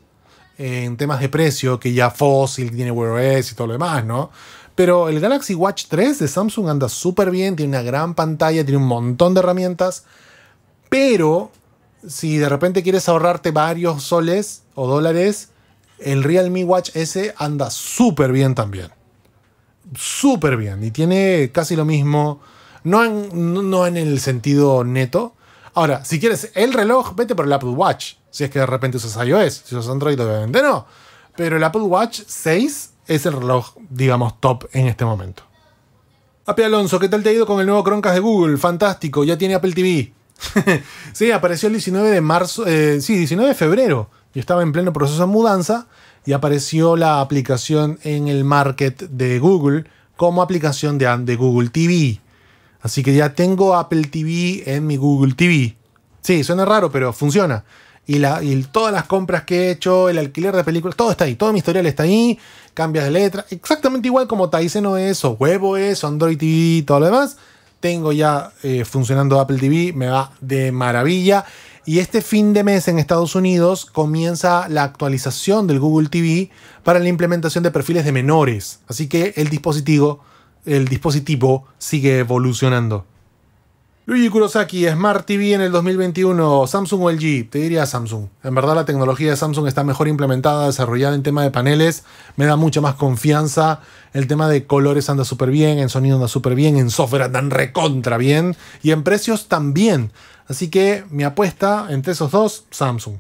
en temas de precio, que ya Fossil tiene Wear OS y todo lo demás, ¿no? Pero el Galaxy Watch 3 de Samsung anda súper bien, tiene una gran pantalla, tiene un montón de herramientas, pero si de repente quieres ahorrarte varios soles o dólares, el Realme Watch S anda súper bien también. Súper bien. Y tiene casi lo mismo. No en, no en el sentido neto. Ahora, si quieres el reloj, vete por el Apple Watch. Si es que de repente usas iOS. Si usas Android, obviamente no. Pero el Apple Watch 6 es el reloj, digamos, top en este momento. Apia Alonso, ¿qué tal te ha ido con el nuevo Chromecast de Google? Fantástico, ya tiene Apple TV. sí, apareció el 19 de marzo, eh, sí, 19 de febrero yo estaba en pleno proceso de mudanza y apareció la aplicación en el market de Google como aplicación de, Google TV. Así que ya tengo Apple TV en mi Google TV. Sí, suena raro, pero funciona. Y, todas las compras que he hecho, el alquiler de películas, todo está ahí, todo mi historial está ahí, cambias de letra, exactamente igual como Taizeno es, o Huevo es, Android TV, y todo lo demás. Tengo ya eh, funcionando Apple TV, me va de maravilla. Y este fin de mes en Estados Unidos comienza la actualización del Google TV para la implementación de perfiles de menores. Así que el dispositivo, el dispositivo sigue evolucionando. Luigi Kurosaki, Smart TV en el 2021, Samsung o LG, te diría Samsung. En verdad la tecnología de Samsung está mejor implementada, desarrollada en tema de paneles, me da mucha más confianza, el tema de colores anda súper bien, en sonido anda súper bien, en software andan recontra bien y en precios también. Así que mi apuesta entre esos dos, Samsung.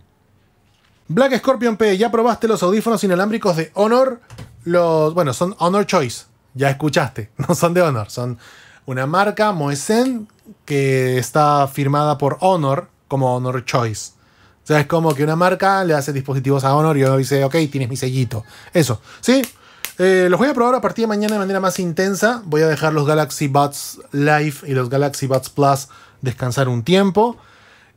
Black Scorpion P, ¿ya probaste los audífonos inalámbricos de Honor? Los, bueno, son Honor Choice, ya escuchaste, no son de Honor, son una marca Moesen que está firmada por Honor como Honor Choice. O sea, es como que una marca le hace dispositivos a Honor y uno dice, ok, tienes mi sellito. Eso, ¿sí? Eh, los voy a probar a partir de mañana de manera más intensa. Voy a dejar los Galaxy Buds Live y los Galaxy Buds Plus descansar un tiempo.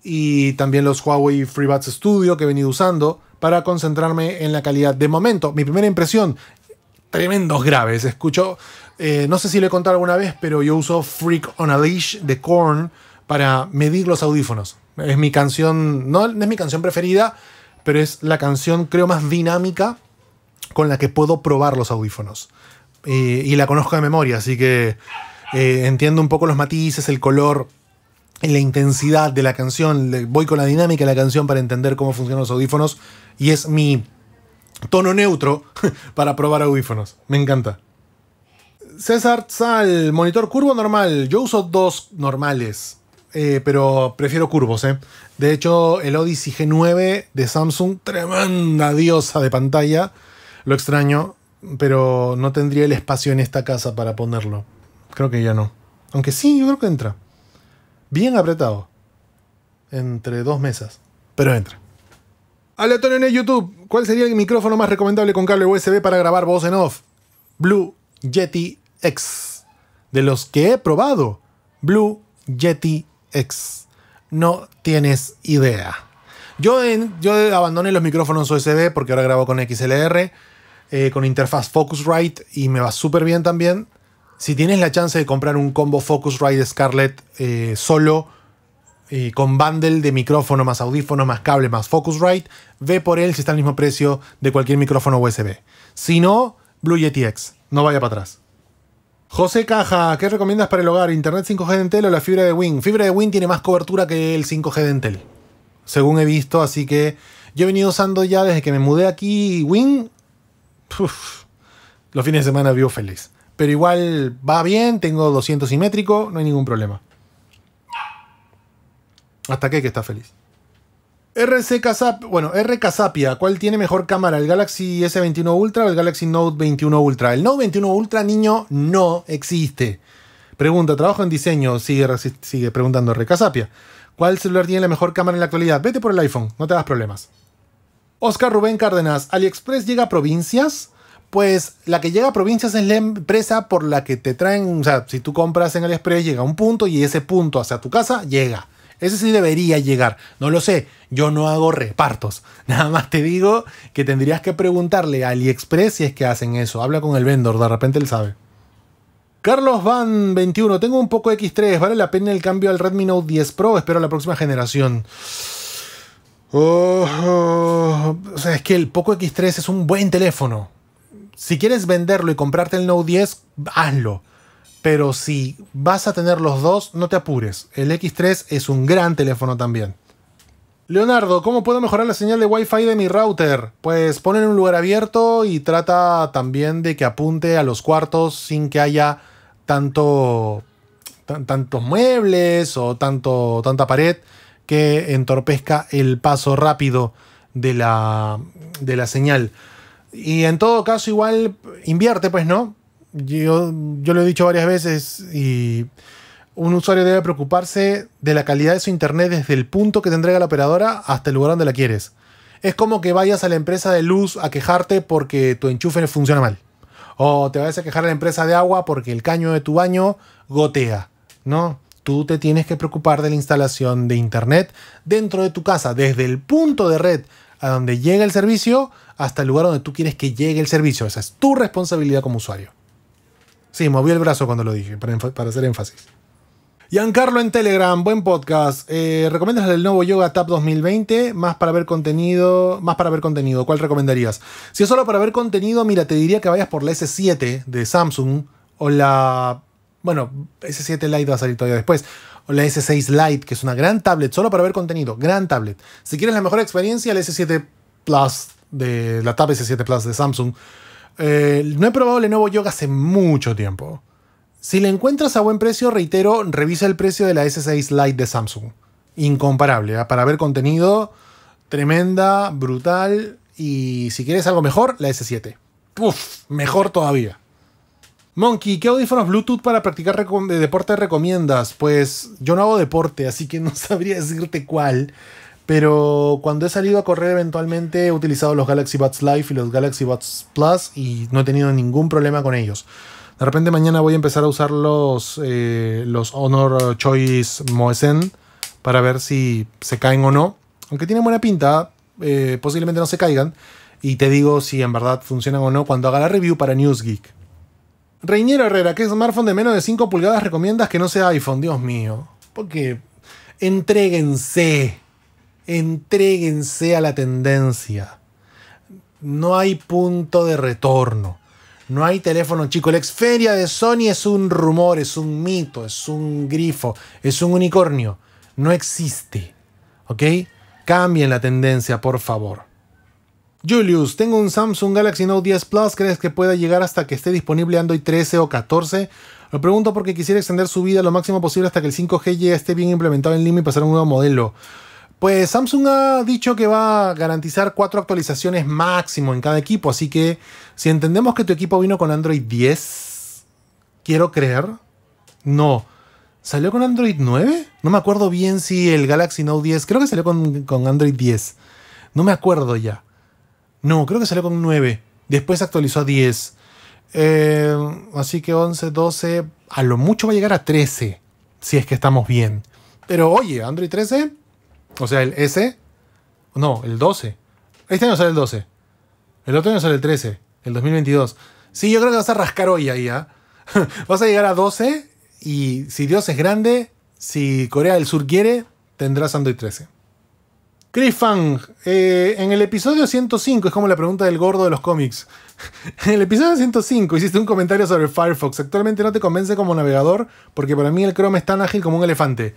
Y también los Huawei FreeBuds Studio que he venido usando para concentrarme en la calidad. De momento, mi primera impresión, tremendos graves. Escucho, eh, no sé si lo he contado alguna vez, pero yo uso Freak on a Leash de Korn para medir los audífonos. Es mi canción, no es mi canción preferida, pero es la canción creo más dinámica con la que puedo probar los audífonos. y la conozco de memoria, así que eh, entiendo un poco los matices, el color, la intensidad de la canción. Voy con la dinámica de la canción para entender cómo funcionan los audífonos. Y es mi tono neutro para probar audífonos. Me encanta. César Sal, monitor curvo normal. Yo uso dos normales, eh, pero prefiero curvos. Eh. De hecho, el Odyssey G9 de Samsung, tremenda diosa de pantalla. Lo extraño, pero no tendría el espacio en esta casa para ponerlo. Creo que ya no. Aunque sí, yo creo que entra. Bien apretado. Entre dos mesas. Pero entra. Aleatorio en YouTube. ¿Cuál sería el micrófono más recomendable con cable USB para grabar voz en off? Blue Yeti X. De los que he probado, Blue Yeti X. No tienes idea. Yo, en, yo abandoné los micrófonos USB porque ahora grabo con XLR, eh, con interfaz Focusrite y me va súper bien también. Si tienes la chance de comprar un combo Focusrite Scarlett eh, solo, con bundle de micrófono más audífono más cable más Focusrite, ve por él si está al mismo precio de cualquier micrófono USB. Si no, Blue Yeti X, no vaya para atrás. José Caja, ¿qué recomiendas para el hogar? ¿Internet 5G de Entel o la fibra de WING? Fibra de WING tiene más cobertura que el 5G de Entel, según he visto, así que yo he venido usando ya desde que me mudé aquí WING los fines de semana vivo feliz. Pero igual va bien, tengo 200 simétrico, no hay ningún problema. ¿Hasta qué que está feliz? RC Casap, bueno, R Casapia, ¿cuál tiene mejor cámara? ¿El Galaxy S21 Ultra o el Galaxy Note 21 Ultra? El Note 21 Ultra, niño, no existe. Pregunta, trabajo en diseño, sigue, sigue preguntando R Casapia. ¿Cuál celular tiene la mejor cámara en la actualidad? Vete por el iPhone, no te das problemas. Oscar Rubén Cárdenas, ¿AliExpress llega a provincias? Pues la que llega a provincias es la empresa por la que te traen, o sea, si tú compras en AliExpress llega a un punto y ese punto hacia tu casa llega. Ese sí debería llegar. No lo sé, yo no hago repartos. Nada más te digo que tendrías que preguntarle a AliExpress si es que hacen eso. Habla con el vendor, de repente él sabe. Carlos Van 21, tengo un poco X3, ¿vale la pena el cambio al Redmi Note 10 Pro? Espero la próxima generación. Oh, o sea, es que el Poco X3 es un buen teléfono. Si quieres venderlo y comprarte el Note 10, hazlo. Pero si vas a tener los dos, no te apures. El X3 es un gran teléfono también. Leonardo, ¿cómo puedo mejorar la señal de Wi-Fi de mi router? Pues ponlo en un lugar abierto y trata también de que apunte a los cuartos sin que haya tanto, tantos muebles o tanto, tanta pared que entorpezca el paso rápido de la, de la señal. Y en todo caso, igual invierte, pues, ¿no? yo, yo lo he dicho varias veces y un usuario debe preocuparse de la calidad de su internet desde el punto que te entrega la operadora hasta el lugar donde la quieres. Es como que vayas a la empresa de luz a quejarte porque tu enchufe funciona mal. O te vayas a quejar a la empresa de agua porque el caño de tu baño gotea. No, tú te tienes que preocupar de la instalación de internet dentro de tu casa, desde el punto de red a donde llega el servicio hasta el lugar donde tú quieres que llegue el servicio. Esa es tu responsabilidad como usuario. Sí, moví el brazo cuando lo dije, para, hacer énfasis. Giancarlo en Telegram, buen podcast. Eh, ¿Recomiendas el nuevo Yoga Tap 2020? Más para ver contenido. Más para ver contenido. ¿Cuál recomendarías? Si es solo para ver contenido, mira, te diría que vayas por la S7 de Samsung. O la. Bueno, S7 Lite va a salir todavía después. O la S6 Lite, que es una gran tablet, solo para ver contenido. Gran tablet. Si quieres la mejor experiencia, la S7 Plus de. La Tab S7 Plus de Samsung eh, no he probado nuevo Yoga hace mucho tiempo. Si le encuentras a buen precio, reitero, revisa el precio de la S6 Lite de Samsung. Incomparable, ¿ah? para ver contenido tremenda, brutal y si quieres algo mejor, la S7. Uf, mejor todavía. Monkey, ¿qué audífonos Bluetooth para practicar deporte recomiendas? Pues yo no hago deporte, así que no sabría decirte cuál. Pero cuando he salido a correr eventualmente he utilizado los Galaxy Buds Live y los Galaxy Buds Plus y no he tenido ningún problema con ellos. De repente mañana voy a empezar a usar los, eh, Honor Choice Moesen para ver si se caen o no. Aunque tienen buena pinta, eh, posiblemente no se caigan. Y te digo si en verdad funcionan o no cuando haga la review para Newsgeek. Reiniero Herrera, ¿qué smartphone de menos de 5 pulgadas recomiendas que no sea iPhone? Dios mío. Porque... Entréguense. Entréguense a la tendencia. No hay punto de retorno. No hay teléfono chico. La exferia de Sony es un rumor, es un mito, es un grifo, es un unicornio. No existe. ¿Ok? Cambien la tendencia, por favor. Julius, tengo un Samsung Galaxy Note 10 Plus. ¿Crees que pueda llegar hasta que esté disponible Android 13 o 14? Lo pregunto porque quisiera extender su vida lo máximo posible hasta que el 5G ya esté bien implementado en Lima y pasar a un nuevo modelo. Pues Samsung ha dicho que va a garantizar cuatro actualizaciones máximo en cada equipo, así que si entendemos que tu equipo vino con Android 10, quiero creer, no. ¿Salió con Android 9? No me acuerdo bien si el Galaxy Note 10, creo que salió con, Android 10, no me acuerdo ya. No, creo que salió con 9, después actualizó a 10. Eh, así que 11, 12, a lo mucho va a llegar a 13, si es que estamos bien. Pero oye, Android 13 o sea, el S. No, el 12. Este año sale el 12. El otro año sale el 13. El 2022. Sí, yo creo que vas a rascar hoy ahí, ¿ah? vas a llegar a 12. Y si Dios es grande, si Corea del Sur quiere, tendrás Android 13. Chris Fang, eh, en el episodio 105, es como la pregunta del gordo de los cómics. en el episodio 105 hiciste un comentario sobre Firefox. Actualmente no te convence como navegador porque para mí el Chrome es tan ágil como un elefante.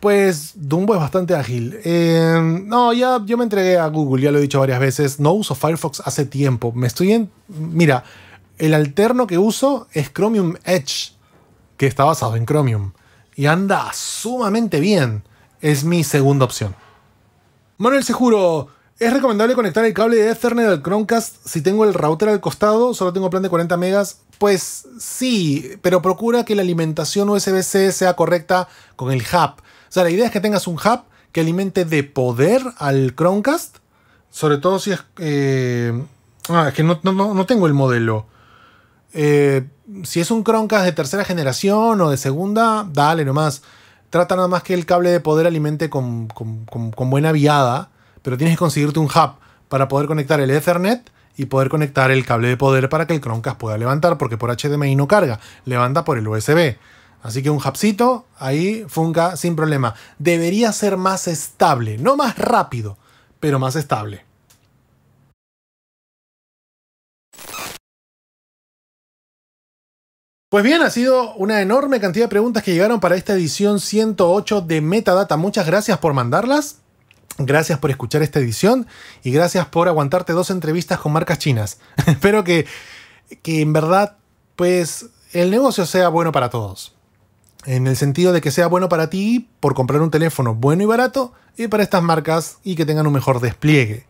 Pues Dumbo es bastante ágil. Em, no, ya yo me entregué a Google, ya lo he dicho varias veces. No uso Firefox hace tiempo. Me estoy en. Mira, el alterno que uso es Chromium Edge, que está basado en Chromium. Y anda sumamente bien. Es mi segunda opción. Manuel Seguro. Es recomendable conectar el cable de Ethernet al Chromecast si tengo el router al costado, solo tengo plan de 40 megas. Pues sí, pero procura que la alimentación USB-C sea correcta con el hub o sea, la idea es que tengas un hub que alimente de poder al Chromecast. Sobre todo si es. Eh, ah, es que no, tengo el modelo. Eh, si es un Chromecast de tercera generación o de segunda, dale nomás. Trata nada más que el cable de poder alimente con, con buena viada, pero tienes que conseguirte un hub para poder conectar el Ethernet y poder conectar el cable de poder para que el Chromecast pueda levantar, porque por HDMI no carga, levanta por el USB. Así que un japsito, ahí funca sin problema. Debería ser más estable, no más rápido, pero más estable. Pues bien, ha sido una enorme cantidad de preguntas que llegaron para esta edición 108 de Metadata. Muchas gracias por mandarlas. Gracias por escuchar esta edición y gracias por aguantarte dos entrevistas con marcas chinas. Espero que, que en verdad, pues, el negocio sea bueno para todos en el sentido de que sea bueno para ti por comprar un teléfono bueno y barato y para estas marcas y que tengan un mejor despliegue.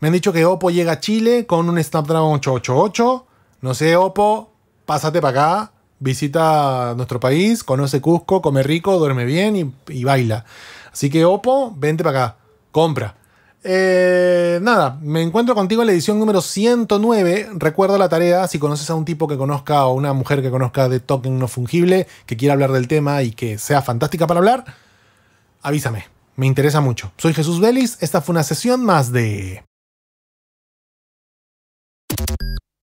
Me han dicho que Oppo llega a Chile con un Snapdragon 888. No sé, Oppo, pásate para acá, visita nuestro país, conoce Cusco, come rico, duerme bien y, baila. Así que Oppo, vente para acá, compra. Eh, nada, me encuentro contigo en la edición número 109. Recuerda la tarea si conoces a un tipo que conozca o una mujer que conozca de token no fungible, que quiera hablar del tema y que sea fantástica para hablar, avísame. Me interesa mucho. Soy Jesús Vélez. Esta fue una sesión más de